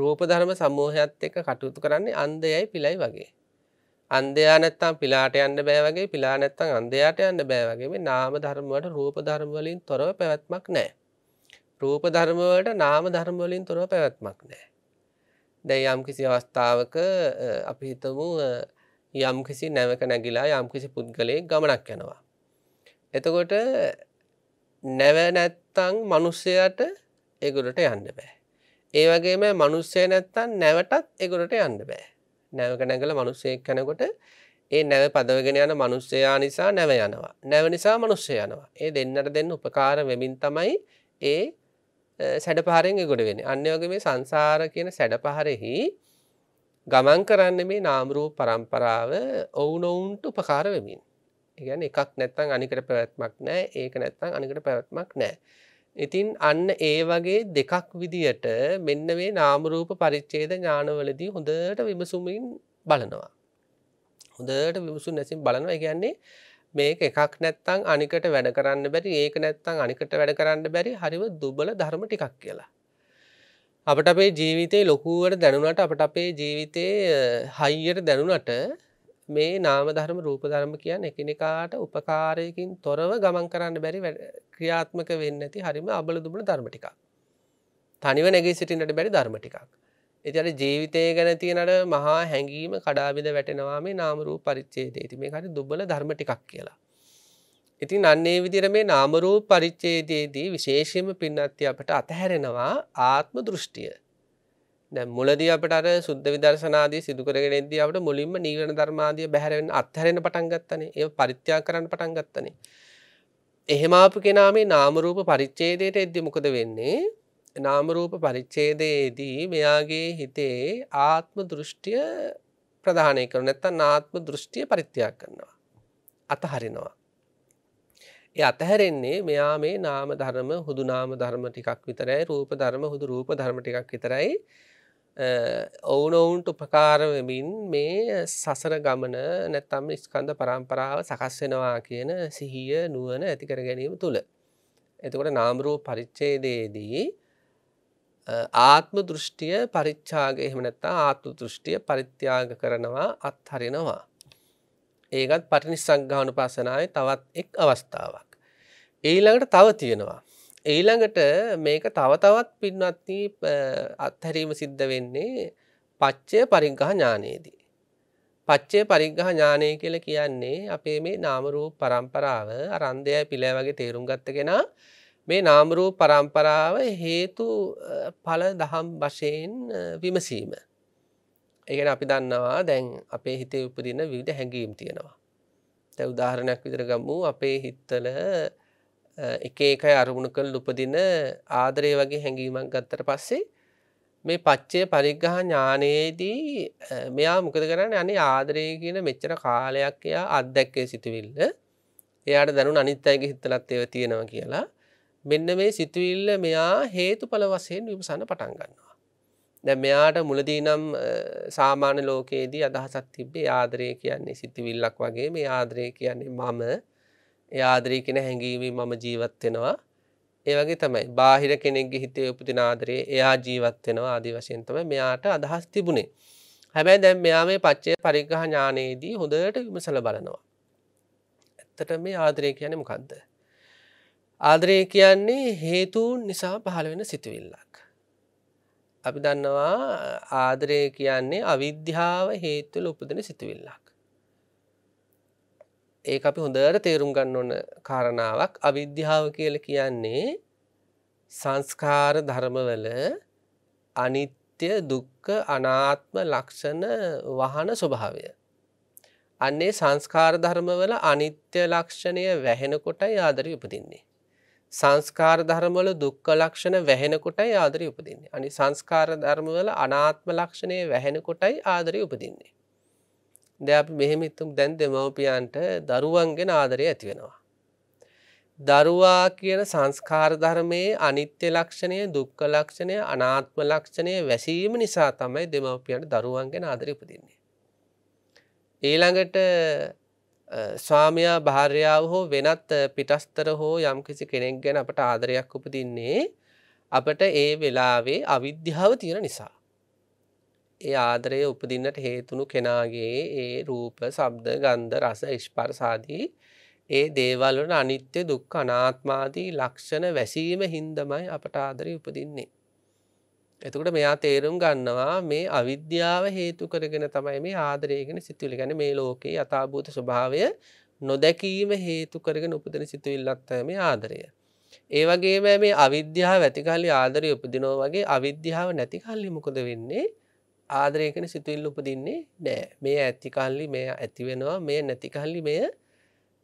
රූප ධර්ම සමූහයත් එක්ක කටයුතු කරන්නේ අන්දයයි පිලයි වගේ. අන්දයා නැත්තම් පිලාට යන්න බෑ වගේ පිලා නැත්තම් අන්දයාට යන්න බෑ වගේ මේ නාම ධර්ම වලට රූප ධර්ම වලින් තොරව පැවැත්මක් නැහැ. රූප ධර්ම වලට නාම ධර්ම වලින් තොරව පැවැත්මක් නැහැ. දැන් යම් කිසි අවස්ථාවක අපි හිතමු යම් කිසි නැවක නැගිලා යම් කිසි පුද්ගලයෙක් ගමනක් යනවා. එතකොට නැව නැත්තම් මිනිසයාට ඒගොල්ලට යන්න බෑ. ඒ වගේම මිනිස්සය නැත්තම් නැවටත් ඒගොල්ලට යන්න බෑ. නැවක නැගල මනුස්සයෙක් කැනකොට ඒ නැව පදවගෙන යන මනුස්සයා නිසා නැව යනවා. නැව නිසා මනුස්සය යනවා. ඒ දෙන්නට දෙන්න උපකාර වෙමින් තමයි ඒ සැඩපහරෙන් ගොඩ වෙන. අන්‍යෝගේ මේ සංසාර කියන සැඩපහරෙහි ගමන් කරන්න මේ නාමරූ පරම්පරාව ඔවුනොවුන්ට උපකාර වෙමින්. ඉගැන එකක් නැත්තං අනිකට පැවැත්මක් නෑ ඒක නැත්තං අනිකට පැවැත්මක් නෑ. ඉතින් අන්න ඒ වගේ දෙකක් විදියට මෙන්න මේ නාමරූප පරිච්චේද ඥානවලදී හොඳට විමසුමින් බලනවා. හොඳට විමසු නැසින් බලනවා කියන්නේ මේක එකක් නැත්තං අනිකට වැඩ කරන්න බැරි ඒක නැත්තං අනිකට වැඩ කරන්න බැරි හරිව දුබල ධර්ම ටිකක් කියලා. අපට අපේ ජීවිතයේ ලොකුවට දැනුනට අපට අපේ ජීවිතයේ හයියට දැනුනට මේ නාමධර්ම රූපධර්ම කියන්න එකනිකාට උපකාරයකින් තොරව ගමන් කරන්න බැරි ක්‍රියාත්මක වෙන්න ඇති හරිම අබල දුබල ධර්මටිකක්. තනිව නැගේ සිටිනට බැරි ධර්මටිකක්. එතිට ජීවිතය ගැන තියනට මහා හැඟීම කඩාබිද වැටෙනවා මේ නාමරූ පරිච්චේද ඇති මේ හරි දුබල ධර්මටිකක් කියලා. ඉතින් අන්නේ විදිර මේ නාමරූ පරිච්චේදයේදී විශේෂයම පින්නත්ති අපට අතහැරෙනවා ආත්ම දෘෂ්ටිය. දැ මුලදී අපට අර සුද්ධ විදර්ශනාදී සිදුකරගෙනදී අපට මුලින්ම නීවරණ ධර්මාදිය බැහැරෙන් අත්හැරෙන පටන්ගත්තනේ ඒ පරිත්‍යා කරන්න පටන්ගත්තනේ. එහෙමාපු කෙනාමේ නාමරූප පරිච්චේදයට එද්දි මොකද වෙන්නේ නාමරූප පරිච්චේදයේදී මෙයාගේ හිතේ ආත්ම දෘෂ්ටිය ප්‍රධානය කරන ඇත්ත නාත්ම දෘෂ්ටිය පරිත්‍යයක් කරනවා. අතහරිනවා. ඒ අතහැරෙන්නේ මෙයා මේ නාම ධර්ම හුදු නාම ධර්ම ටිකක් විතරයි රූප ධර්ම හුදු රූප ධර්ම ටිකක් විතරයි ඔවුනොවුන්ට උපකාරවමින් මේ සසර ගමන නැත්තම් ස්කන්ධ පරම්පරාව සකස්වෙනවා කියන සිහිය නුවන ඇතිකර ගැනීම තුළ. එතකොට නාම්රූ පරිච්චේදයේදී ආත්ම දෘෂ්ටිය පරිච්චාග එහමනැත්තා ආත්ම දෘෂ්ටිය පරිත්‍යාග කරනවා අත්හරිනවා. ඒකත් පටිනිස්සංගානු පාසනායි තවත් එක් අවස්ථාවක්. ඊළඟට තව තියෙනවා. ඊළඟට මේක තව තවත් පින්වත්ති අත්හැරීම සිද්ධ වෙන්නේ පච්චය පරිගහ ඥානයේදී. පච්චේ පරිග්ගහ ඥානය කියල කියන්නේ අපේ මේ නාමරූ පරම්පරාව අරන්දය පිළෑ වගේ තේරුම් ගත්ත කෙනා මේ නාමරූ පරම්පරාව හේතු පල දහම් වශයෙන් විමසීම. ඒගෙන අපි දන්නවා දැන් අපේ හිතේ උපදින විවිධ හැඟීම් තියෙනවා. තැ උදාහරණයක් විදරගම්මු අපේ හිත්තල එක එකයි අරමුණ කළ උපදින ආදරය වගේ හැඟීමක් ගත්තට පස්සේ මේ පච්චය පරිග්ගහ ඥානයේදී මෙයා මොකද කරන්න අනි ආදරය කියන මෙච්චර කාලයක් එයා අත්දැක්කේ සිතුවිල්ල එයාට දැනුන් අනිත් අයගේ හිතලත් ඒව තියෙනවා කියලා මෙන්න මේ සිතුවිල්ල මෙයා හේතු පල වසයෙන් විමසන්න පටන් ගන්නවා. දැ මෙයාට මුලදී නම් සාමාන්‍ය ලෝකයේදී අදහසත් තිබ්බේ ආදරය කියන්නේ සිතිවිල්ලක් වගේ මේ ආදරය කියන්නේ මම ආදරී කෙන හැඟීම මම ජීවත් වෙනවා ඒ වගේ තමයි බාහිර කෙනෙක්ගේ හිතේ උපදින ආදරේ එයා ජීවත් වෙනවා ආදි වශයෙන් තමයි මෙයාට අදහස් තිබුණේ හැබැයි දැන් මෙයා මේ පච්චේ පරිග්‍රහ ඥානයේදී හොඳට විමසල බලනවා ඇත්තට මේ ආදරය කියන්නේ මොකක්ද ආදරය කියන්නේ හේතුන් නිසා පහළ වෙන සිතුවිල්ලක් අපි දන්නවා ආදරය කියන්නේ අවිද්‍යාව හේතුවල උපදින සිතුවිල්ලක් ඒ අපි හොඳට තේරුම් ගන්න ඕන කාරණාවක් අවිද්‍යාව කියල කියන්නේ සංස්කාර ධර්මවල අනිත්‍ය දුක්ක අනාත්ම ලක්ෂණ වහන ස්වභාවය. අන්නේ සංස්කාර ධර්මවල අනිත්‍ය ලක්ෂණය වැහෙනකොටයි ආදරී උපදින්නේ. සංස්කාර ධර්මවල දුක්ක ලක්ෂණ වැහෙනකොටයි ආදරී උපදින්නේ. අනි සංස්කාර ධර්මවල අනාත්ම ලක්ෂණය වැහෙනකොටයි ආදරී උපදින්නේ. ද අපි මෙහෙමිත්තුම් දැන් දෙමවපියන්ට දරුවන්ගෙන ආදරය ඇති වෙනවා. දරුවා කියන සංස්කාර ධර්මයේ අනිත්‍ය ලක්ෂණය දුක්ක ලක්ෂණය අනාත්ම ලක්ෂණය වැසීම නිසා තමයි දෙමවපියන්ට දරුවන්ගෙන ආදරය උපදින්නේ. ඊළඟට ස්වාමයා භාර්යාව හෝ වෙනත් පිටස්තර හෝ යම් කිසි කෙනෙක් ගැන අපට ආදරයක් උපදින්නේ අපට ඒ වෙලාවේ අවිද්‍යාව තියෙන නිසා. ඒ ආදරය උපදින්නට හේතුණු කෙනාගේ ඒ රූප සබ්ද ගන්ධ රස ඉෂ්පර්සාදී ඒ දේවල්වන අනිත්‍ය දුක් අනාත්මාදී ලක්ෂණ වැසීම හින්දමයි අපට ආදරය උපදින්නේ. එතකට මෙයා තේරුම් ගන්නවා මේ අවිද්‍යාව හේතු කරගෙන තමයි මේ ආදරයගෙන සිතුවිලි ගැන මේ ලෝකයේ යථභූත ස්වභාවය නොදැකීම හේතු කරගෙන උපදන සිතුවිල්ලක්තය මේ ආදරය. ඒ වගේ මේ අවිද්‍යාව ඇතිකල්ලි ආදරය උපදිනෝ වගේ අවිද්‍යාව නැතිකල්ලි මොකද වෙන්නේ ආදරයකන සිතුවිල් උපදින්නේ නෑ මේ ඇතිකල්ලි මේ ඇතිවෙනවා මේ නැතිකල්ලි මෙය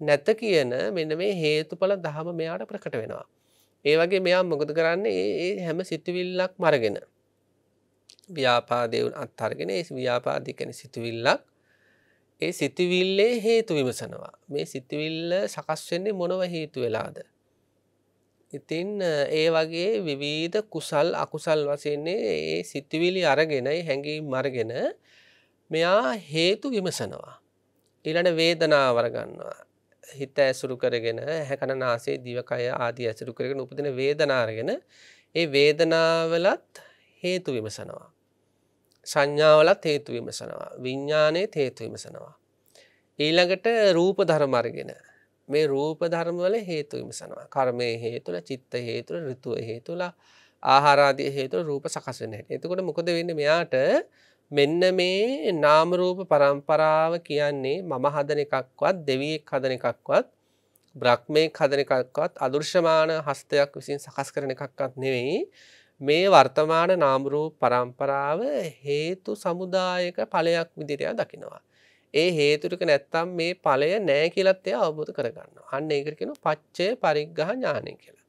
නැත කියන මෙන්න මේ හේතුඵල දහම මෙයාට ප්‍රකට වෙනවා. ඒ වගේ මෙයා මොකද කරන්න ඒ හැම සිතුවිල්ලක් මරගෙන. ව්‍යාපාදයවුන් අත්හරගෙන ඒ ව්‍යාපාදිකන සිතුවිල්ලක් ඒ සිතිවිල්ලේ හේතු විමසනවා. මේ සිතිවිල්ල සකස්වෙන්නේ මොනව හේතු වෙලාද. ඉතින් ඒ වගේ විවිධ කුසල් අකුසල් වසයන්නේ ඒ සිතිවිලි අරගෙනයි හැඟී මරගෙන මෙයා හේතු විමසනවා. ඊළට වේදනා වරගන්නවා. හිත ඇසුරු කරගෙන හැකණනාසේ දිවකය ආදී ඇසුරු කරගෙන උපදින වේදනාරගෙන ඒ වේදනාවලත් හේතු විමසනවා. සංඥාවලත් හේතු විමසනවා. විඤ්ඥානය හේතු විමසනවා. ඊළඟට රූප ධර්මරගෙන මේ රූප ධර්මවල හේතු විමසනවා කර්මය හේතුළ චිත්ත හේතුළ රිතුව හේතුලා ආහාරාදය හේතු රූප සකසන එතකොට මොකද වෙන්න මෙයාට මෙන්න මේ නාමරූප පරම්පරාව කියන්නේ මම හදන එකක්වත් දෙවියෙක් හදන එකක්වත් බ්‍රක්්මය හදන එකක්වත් අදෘර්ශමාන හස්තයක් විසින් සකස් කරන එකක්වත් නෙවෙයි මේ වර්තමාන නාමරූප පරම්පරාව හේතු සමුදායක පලයක් විදිරයා දකිනවා. ඒ හේතුරික නැත්තම් මේ ඵලය නෑ කියලත් එය අවබෝධ කරගන්න. අන්න ඒකට කියන පච්චය පරිග්ගහ ඥානය කියලා.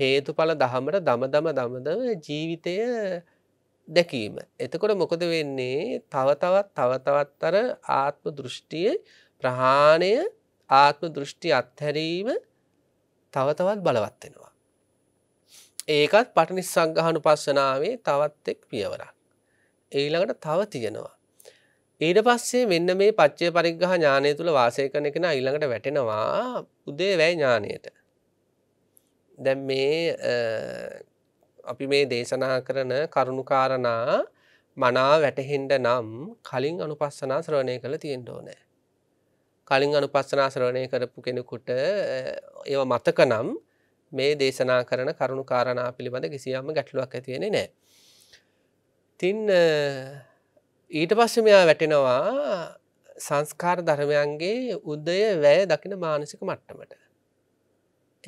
හේතුඵල දහමට දම දම දමදම ජීවිතය දැකීම. එතකොට මොකද වෙන්නේ තව තවත් තව තවත් අර ආත්ම දෘෂ්ටිය ප්‍රහාණය ආත්ම දෘෂ්ටි අත්හැරීම තව තවත් බලවත් වෙනවා. ඒකත් පටනිස් සංගහනු පස්සනාවේ තවත් එක් පියවරක්. ඊළඟට තව තියෙනවා. ඊට පස්සේ මෙන්න මේ පච්චය පරිග්ගහ ඥානය තුළ වාසය කරන කෙන ඊළඟට වැටෙනවා උදේ වැයි ඥානයට. දැන් මේ අපි මේ දේශනා කරන කරුණුකාරණා මනා වැටහෙන්ඩ නම් කලින් අනුපස්සනා ශ්‍රවණය කළ තියෙන්ට ඕනෑ. කලින් අනුපස්සනා ශ්‍රවණය කරපු කෙනෙකුට ඒව මතක නම් මේ දේශනා කරන කරුණු කාරණා පිළිබඳ කිසියම්ම ගැටලුවක් ඇතියෙන නෑ. තින් ඊට පස්ස මෙයා වැටෙනවා සංස්කාර ධර්මයන්ගේ උද්දය වැය දකින මානසික මට්ටමට.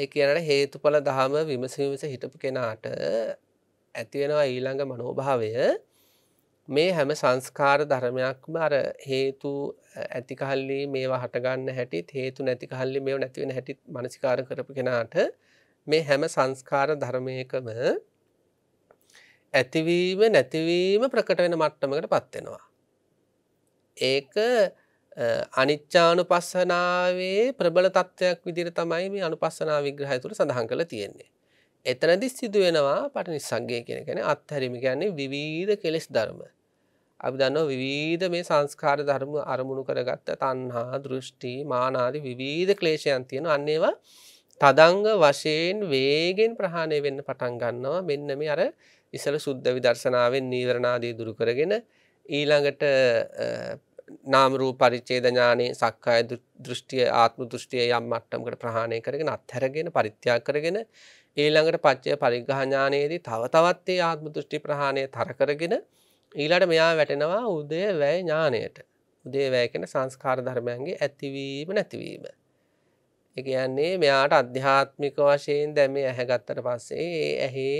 ඒ කියනට හේතුඵල දහම විමසවිමස හිටපු කෙනාට ඇතිවෙනවා ඊළඟ මනෝභාවය මේ හැම සංස්කාර ධර්මයක්ම අර හේතු ඇතිකහල්ලි මේවා හටගන්න හැටිත් හේතු නැතිකහල්ලි මේ නැතිවෙන හැටිත් මනසිකාර කරපු කෙනාට මේ හැම සංස්කාර ධර්මයකම ඇතිවීම නැතිවීම ප්‍රකට වෙන මට්ටමකට පත්වෙනවා. ඒක අනිච්චානු පස්සනාවේ ප්‍රබල තත්ත්වයක් විදිර තමයි මේ අනු පස්සනා විග්‍රහය තුළ සඳහන් කළ තියෙන්නේ. එතනදි සිදුවෙනවා පට නිසංගේ කියෙන කෙන අත්හැරිමි කියන්නේ විවිධ කෙලෙස් ධර්ම. අපි දන්න විවිධ මේ සංස්කාර ධර්ම අරමුණු කරගත්ත තන්හා දෘෂ්ටි මානාදි විවිධ ක්ලේෂයන් තියෙන අන්නේවා තදංග වශයෙන් වේගෙන් ප්‍රහණය වෙන්න පටන් ගන්නවා මෙන්න මේ අර ඉසල සුද්ධ විදර්ශනාවෙන් නීවරණාදී දුරුකරගෙන ඊළඟට නාමරූ පරිච්චේද ඥානයේ සක්කාය දෘෂ්ටිය ආත්ම දෘෂ්ටිය යම් මට්ටමකට ප්‍රහාණය කරගෙන අත්හැරගෙන පරිත්‍යාග කරගෙන ඊළඟට පච්චය පරිග්‍රහ ඥානයේදී තව තවත් ඒ ආත්ම දෘෂ්ටි ප්‍රහාණය තර කරගෙන ඊළඟට මෙයා වැටෙනවා උදේ වැය ඥානයට. උදේ වැය කියන සංස්කාර ධර්මයන්ගේ ඇතිවීම නැතිවීම. ඒ කියන්නේ මෙයාට අධ්‍යාත්මික වශයෙන් දැන් මේ ඇහැ ගත්තට පස්සේ ඒ ඇහි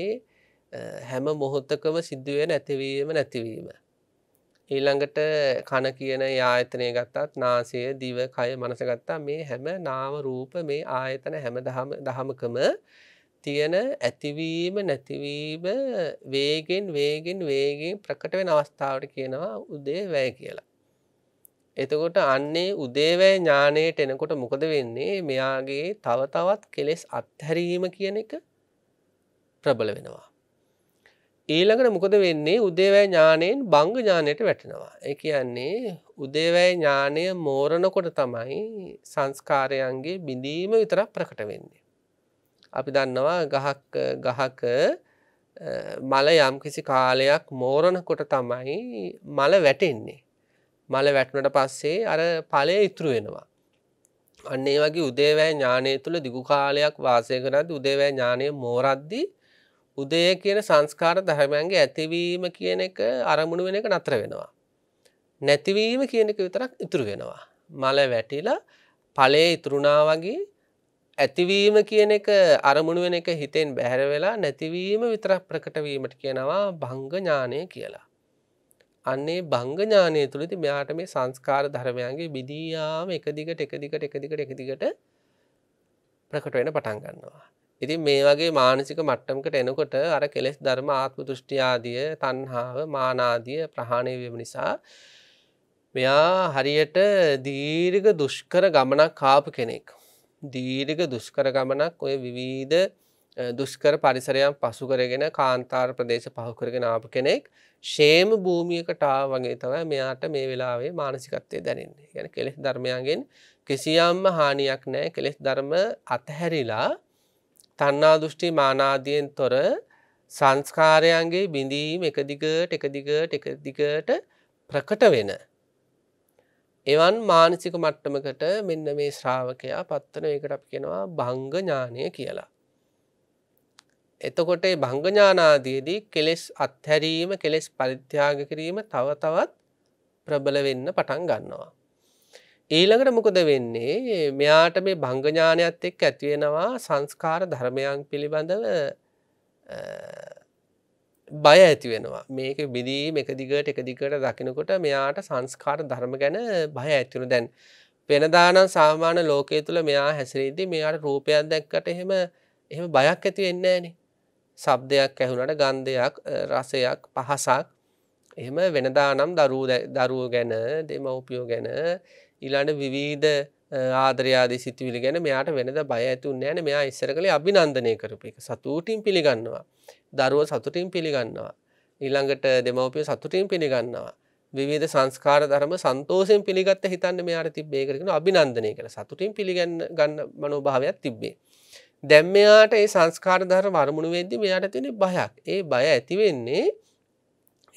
හැම මොහොත්තකම සිද්ධුවෙන ඇතිවීම නැතිවීම. ඊළඟට කන කියන ආයතනය ගත්තත් නාසය දිව කය මනසගත්තා මේ හැම නාම රූප මේ ආයතන හැම දහමකම තියෙන ඇතිවීම නැතිවීම වේගෙන් වේගෙන් වේගෙන් ප්‍රකට වෙන අවස්ථාවට කියනවා උදේ වැය කියලා. එතකොට අන්නේ උදේවැය ඥානයට එනකොට මොකද වෙන්නේ මෙයාගේ තව තවත් කෙලෙස් අත්හැරීම කියන එක ප්‍රබල වෙනවා. ඊළඟට මොකද වෙන්නේ උදේවැය ඥානයෙන් බංග ඥානයට වැටෙනවා. ඒ කියන්නේ උදේවැය ඥානය මෝරණකොට තමයි සංස්කාරයන්ගේ බිඳීම විතරක් ප්‍රකට වෙන්නේ. අපි දන්නවා ගහක් ගහක මල යම් කිසි කාලයක් මෝරණකොට තමයි මල වැටෙන්නේ. මල වැටනට පස්සේ අර පලය ඉතුරු වෙනවා. අන්නේ වගේ උදේවැෑ ඥානය තුළ දිගු කාලයක් වාසය කරද උදේවැෑ ඥානය මෝරද්දිී උදය කියන සංස්කාර ධර්මයන්ගේ ඇතිවීම කියන එක අරමුණු වෙන එක නතර වෙනවා. නැතිවීම කියන එක විතරක් ඉතුරු වෙනවා. මල වැටිලා පලේ ඉතුරුණා වගේ ඇතිවීම කියන එක අරමුණු වෙන එක හිතෙන් බැහැර වෙලා නැතිවීම විතරක් ප්‍රකටවීමට කියනවා භංගඥානය කියලා. අන්නේ භංගඥානය තුළති මෙයාට මේ සංස්කාර ධර්මයන්ගේ බිදියාම එකදිගට එකදිකට එකදිකට එකදිකට ප්‍රකට වෙන පටන් ගන්නවා. ඉතින් මේ වගේ මානසික මට්ටමකට එනකොට අර කෙලෙස් ධර්ම ආත්ම දෘෂ්ටියාදිය තන්හාාව මානාදිය ප්‍රහාණය වීම නිසා මෙයා හරියට දීර්ග දුෂ්කර ගමනක් කාපු කෙනෙක්. දීර්ග දුෂ්කර ගමනක් ඔය විවිධ දුෂ්කර පරිසරයන් පසු කරගෙන කාන්තාර ප්‍රදේශ පහුකරගෙන ආපු කෙනෙක් ශේම භූමියකටා වගේ තවයි මෙයාට මේ වෙලාවේ මානසිකත්වය දැනන්නේ ගැන කෙලෙස් ධර්මයන්ගෙන් කිසියම්ම හානියක් නෑ කෙලෙස් ධර්ම අතහැරිලා තණ්හා දෘෂ්ටි මානාදියෙන් තොර සංස්කාරයන්ගේ බිඳීම් එක දිගට එක දිගට එක දිගට ප්‍රකට වෙන. එවන් මානසික මට්ටමකට මෙන්න මේ ශ්‍රාවකයා පත්වන එකට අපි කෙනවා භංග ඥානය කියලා. එතකොට ඒ භංග ඥානාදීදී කෙලෙස් අත්හැරීම කෙලෙස් පරිත්‍යාග කිරීම තව තවත් ප්‍රබල වෙන්න පටන් ගන්නවා. ඊළඟට මොකද වෙන්නේ මෙයාට මේ භංගඥානයත් එක් ඇතිවෙනවා සංස්කාර ධර්මයන් පිළිබඳව බය ඇති වෙනවා මේක බිදීම එක දිගට එක දිගට දකිනකොට මෙයාට සංස්කාර ධර්ම ගැන බය ඇතිවුණු දැන් වෙනදානම් සාමාන්‍ය ලෝකය තුළ මෙයා හැසිරේදී මෙයාට රූපයක් දැක්කට එහෙම එහෙම බයක් ඇති වෙන්නේ නෑන සබ්දයක් ඇහුනට ගන්ධයක් රසයක් පහසක් එහෙම වෙනදානම් දරුව ගැන දෙමවපියෝ ගැන ඊළඟ විවිධ ආදරයාදී සිතුවිලි ගැන මෙයාට වෙනද බය ඇතුන්නේ නැහැ මෙයා ඉස්සර කලේ අභිනන්දනය කරපු එක සතුටින් පිළිගන්නවා දරුවෝ සතුටින් පිළිගන්නවා ඊළඟට දෙමව්පියෝ සතුටින් පිළිගන්නවා විවිධ සංස්කාර ධර්ම සන්තෝෂයෙන් පිළිගත්ත හිතන්න මෙයාට තිබ්බේ ඒකට කියනවා අභිනන්දනය කියලා සතුටින් පිළිගන්න ගන්න මනෝභාවයක් තිබ්බේ දැන් මෙයාට ඒ සංස්කාර ධර්ම වරමුණු වෙද්දී මෙයාට තියෙන බයක් ඒ බය ඇති වෙන්නේ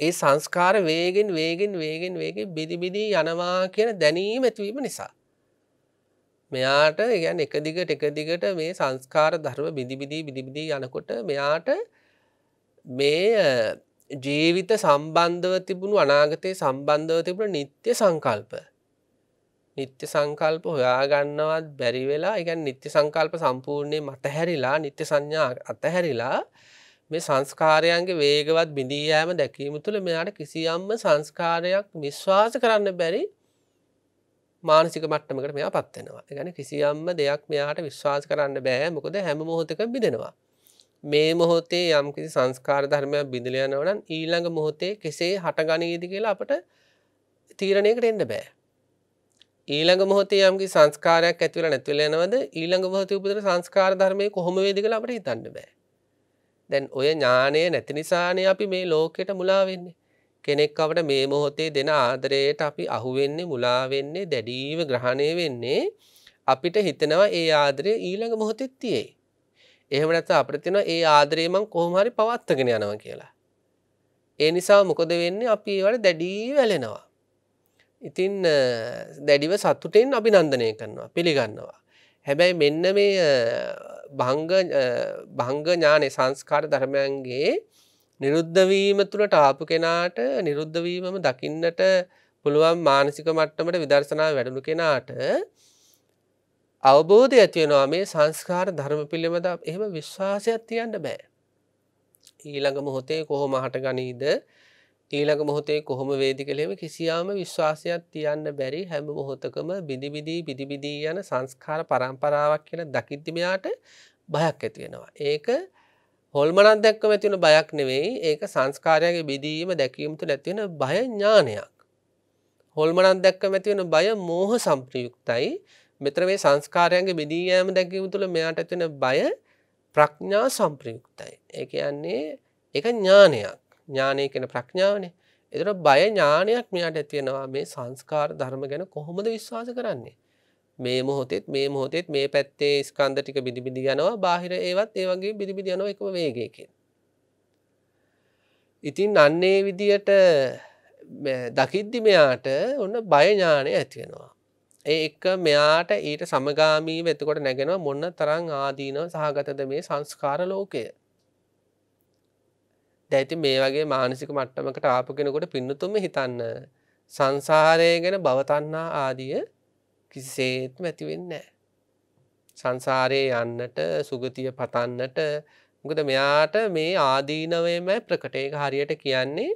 ඒ සංස්කාර වේගෙන් වේගෙන් වේගෙන් වේගෙන් බිදිබිදී යනවා කියන දැනීම ඇතිවීම නිසා. මෙයාට ගැන් එක දිගට එක දිගට මේ සංස්කාර ධර්ම බිදිබිදී බිදිබිදී යනකොට මෙයාට මේ ජීවිත සම්බන්ධව තිබුණු අනාගතය සම්බන්ධව තිබුණ නිත්‍ය සංකල්ප. නිත්‍ය සංකල්ප හොයාගන්නවත් බැරිවෙලා එකන් නිත්‍ය සංකල්ප සම්පූර්ණය මතහැරිලා නිත්‍ය සංඥා අතහැරිලා මේ සංස්කාරයන්ගේ වේගවත් බිඳී යෑම දැකීම තුළ මෙයාට කිසියම්ම සංස්කාරයක් විශ්වාස කරන්න බැරි මානසික මට්ටමකට මෙයා පත්වෙනවා ගැන කිසියම්ම දෙයක් මෙයාට විශ්වාස කරන්න බෑ මොකද හැම මොහොතක බිදෙනවා මේ මොහොතේ යම් කිසි සංස්කාර ධර්මයක් බිඳලයනවනන් ඊළඟ මොහොතේ කෙසේ හටගනීද කියලා අපට තීරණයකට එන්න බෑ ඊළඟ මොහොතේ යම්කි සංස්කාරයක් ඇතිවල නැතිවල යනවද ඊළඟ මොහොතේ උපදර සංස්කාර ධර්මය කොහොම වේදිකල අපට හිතන්න බෑ දැන් ඔය ඥානය නැති නිසානේ අපි මේ ලෝකෙට මුලා වෙන්නේ. කෙනෙක් අපට මේ මොහොතේ දෙන ආදරයට අපි අහු වෙන්නේ මුලා වෙන්නේ දැඩිව ග්‍රහණය වෙන්නේ අපිට හිතනවා ඒ ආදරය ඊළඟ මොහොතෙත් තියෙයි. එහෙම නැත්නම් අපිට තියෙනවා ඒ ආදරේ මං කොහොම හරි පවත්වාගෙන යනවා කියලා. ඒ නිසා මොකද වෙන්නේ අපි ඒවට දැඩිව වැළෙනවා. ඉතින් දැඩිව සතුටෙන් අභිනන්දනය කරනවා පිළිගන්නවා. හැබැයි මෙන්න මේ භංග ඥානය සංස්කාර ධර්මයන්ගේ නිරුද්ධවීම තුළට ආපු කෙනාට නිරුද්ධවීමම දකින්නට පුළුවන් මානසික මට්ටමට විදර්ශනා වැඩලු කෙනාට අවබෝධය ඇතිවෙනවා මේ සංස්කාර ධර්ම පිළිබඳ එහෙම විශ්වාසයක් තියන්න බෑ. ඊළඟ මොහොතේ කොහොම හට ගනීද ඊළඟ මොහොතේ කොහොම වේදි කළෙම කිසියාම විශ්වාසයක් තියන්න බැරි හැම මොහොතකම බිඳිබිදී බිදිබිදී යන සංස්කාර පරම්පරාවක් කියෙන දකිද්දිමයාට බයක් ඇතිවෙනවා. ඒක හොල්මනක් දැක්කම ඇතිවන බයක් නෙවෙයි ඒක සංස්කාරයගේ බිදීම දැකීමතු නැතිවෙන බය ඥානයක්. හොල්මනක් දැක්කම ඇතිවෙන බය මෝහ සම්ප්‍රයුක්තයි මෙතර මේ සංස්කාරයන්ගේ බිදීයෑම දැකීම තුළ මෙයාට ඇතිවෙන බය ප්‍රඥා සම්ප්‍රයුක්තයි. එක යන්නේ එක ඥානයක්. ඥානය කෙන ප්‍රඥාවනේ එතර බය ඥානයක් මෙයාට ඇතිවෙනවා මේ සංස්කාර ධර්ම ගැන කොහොමද විශ්වාස කරන්නේ මේ මොහොතෙත් මේ මොහොතෙත් මේ පැත්තේ ස්කන්ධ ටික බිදිබිදි යනවා බාහිර ඒවත් ඒ වගේ බිදිබිදි යනව එකම වේගයකින් ඉතින් අන්නේ විදියට දකිද්දි මෙයාට ඔන්න බයඥානය ඇතිවෙනවා ඒ එක මෙයාට ඊට සමගාමී වෙතකොට නැගෙනවා මොන්න තරං ආදීනව සහගතද මේ සංස්කාර ලෝකය දැති මේ වගේ මානසික මට්ටමකට ආපු කෙනකොට පින්නතුම හිතන්න. සංසාරය ගැන බවතන්නා ආදිය කිසිසේත්ම ඇතිවෙන්න. සංසාරයේ යන්නට සුගතිය පතන්නට මොකද මෙයාට මේ ආදීනවයම ප්‍රකටයක හරියට කියන්නේ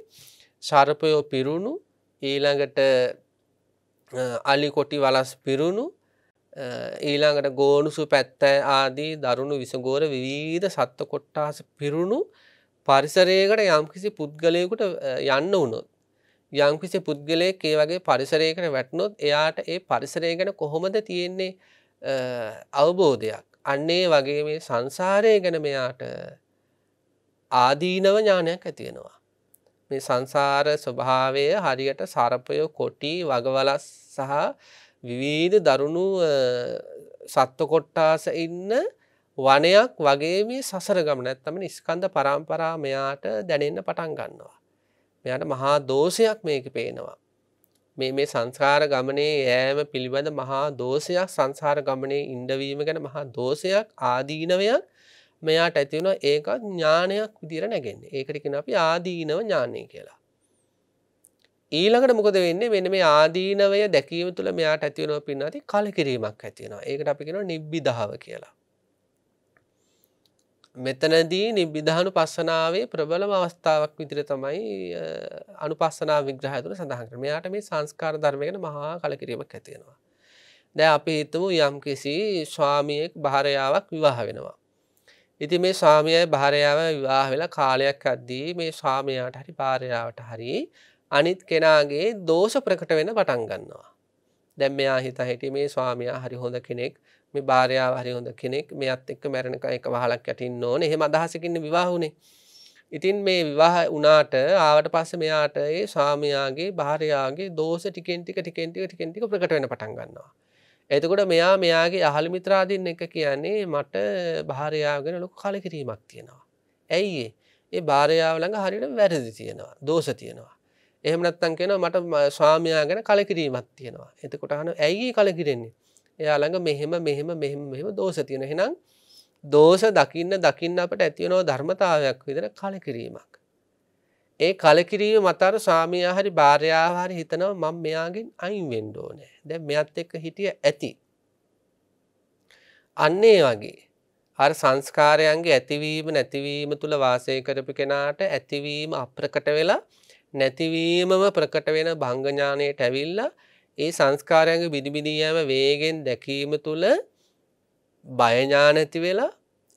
ශරපයෝ පිරුණු ඊළඟට අලි කොටි වලස් පිරුණු ඊළඟට ගෝනුසු පැත්ත ආදී දරුණු විසගෝර විවිධ සත්ව කොට්ටාස පිරුණු පරිසරයකට යම්කිසි පුද්ගලයකුට යන්න වුණොත්. යම්කිසි පුද්ගලය ඒ වගේ පරිසරයකට වැටනොත් එයාට ඒ පරිසරය ගැන කොහොමද තියෙන්නේ අවබෝධයක්. අන්නේ වගේ මේ සංසාරය ගැන මෙයාට ආදීනව ඥානයක් ඇතියෙනවා. මේ සංසාර ස්වභාවය හරියට සරපය කොටි වගවලස් සහ විවිධ දරුණු සත්ව කොට්ටාස ඉන්න වනයක් වගේ මේ සසර ගමන ඇත්තම නිස්කන්ද පරම්පරා මෙයාට දැනෙන්න පටන් ගන්නවා. මෙයාට මහා දෝෂයක් මේක පේනවා. මේ මේ සංස්කාර ගමනේ ෑම පිළිබඳ මහා දෝෂයක් සංසාර ගමනේ ඉන්ඩවීම ගැන මහා දෝෂයක් ආදීනවයක් මෙයාට ඇතිවුණ ඒක ඥානයක් විදිර නැගෙන් ඒකටකින අපි ආදීනව ඥානය කියලා. ඊළඟට මොකද වෙන්නේ වෙන මේ ආදීනවය දැකීම තුළ මෙයාට ඇතිවුණෝ පින්නති කලකිරීමක් ඇතිවෙනවා ඒකට අපිෙන නිබ්බිදාව කියලා. මෙතනදී නිබ්බිධානු පස්සනාවේ ප්‍රබලම අවස්ථාවක් විදිර තමයි අනුපස්සනා විග්‍රහතුන සඳහන් මෙයාට මේ සංස්කාර ධර්මගෙන මහා කලකිරීමක් ඇතියෙනවා. දැ අපි හිතමු යම් කිසි ස්වාමියෙක් භාරයාවක් විවාහ වෙනවා. ඉති මේ ස්වාමියයි භාරයාව විවාහ වෙලා කාලයක් අද්දී මේ ස්වාමයාට හරි භාරයාවට හරි අනිත් කෙනාගේ දෝෂ ප්‍රකට වෙන පටන් ගන්නවා. දැම් මෙයා හිත හිටි මේ ස්වාමයා හරි හොඳ කෙනෙක් මේ භාරයාාව හරි හොඳ කෙනෙක් මෙත් එක්ක මැරණක එක වහලක් ඇටින් ඕන එහෙම අදහසකින්න විවාහුණේ ඉතින් මේ විවාහ වනාට ආවට පස්ස මෙයාට ඒ සාමයාගේ භාරයාගේ දෝස ටිකෙන්ටික ටිකෙන්ටික ටිකෙන්ටික ප්‍රකට වෙන පටන් ගන්නවා. එතකොට මෙයා මෙයාගේ අහළ මිත්‍රාදීන් එක කියන්නේ මට භාරයාගෙන ලොක කාල කිරීමක් තියෙනවා. ඇයි ඒ භාරයාව ළඟ හරිට වැරදි තියෙනවා දෝස තියෙනවා. එහමනත්තන් කෙන මට ස්වාමයා ගැන කලකිරීමත් තියෙනවා. එතකොට හන ඇයි කලකිරෙන්නේ එයාළඟ මෙහෙම මෙහෙම මෙහෙම මෙහෙම දෝස තියෙන හෙනම් දෝස දකින්න දකින්න අපට ඇතිවනෝ ධර්මතාවයක් විදර කලකිරීමක්. ඒ කලකිරීම මතර ස්වාමයා හරි භාරයාහාරි හිතනව මං මෙයාගෙන් අයින් වෙන්ඩෝ නෑ දැ මෙත් එක්ක හිටිය ඇති. අන්නේ වගේ අර සංස්කාරයන්ගේ ඇතිවීම නැතිවීම තුළ වාසය කරපි කෙනාට ඇතිවීම අප්‍රකට වෙලා නැතිවීමම ප්‍රකට වෙන භංගඥානයට ඇවිල්ලා ඒ සංස්කාරයන්ග බිනිබිනී යෑම වේගෙන් දැකීම තුළ බයඥානැති වෙලා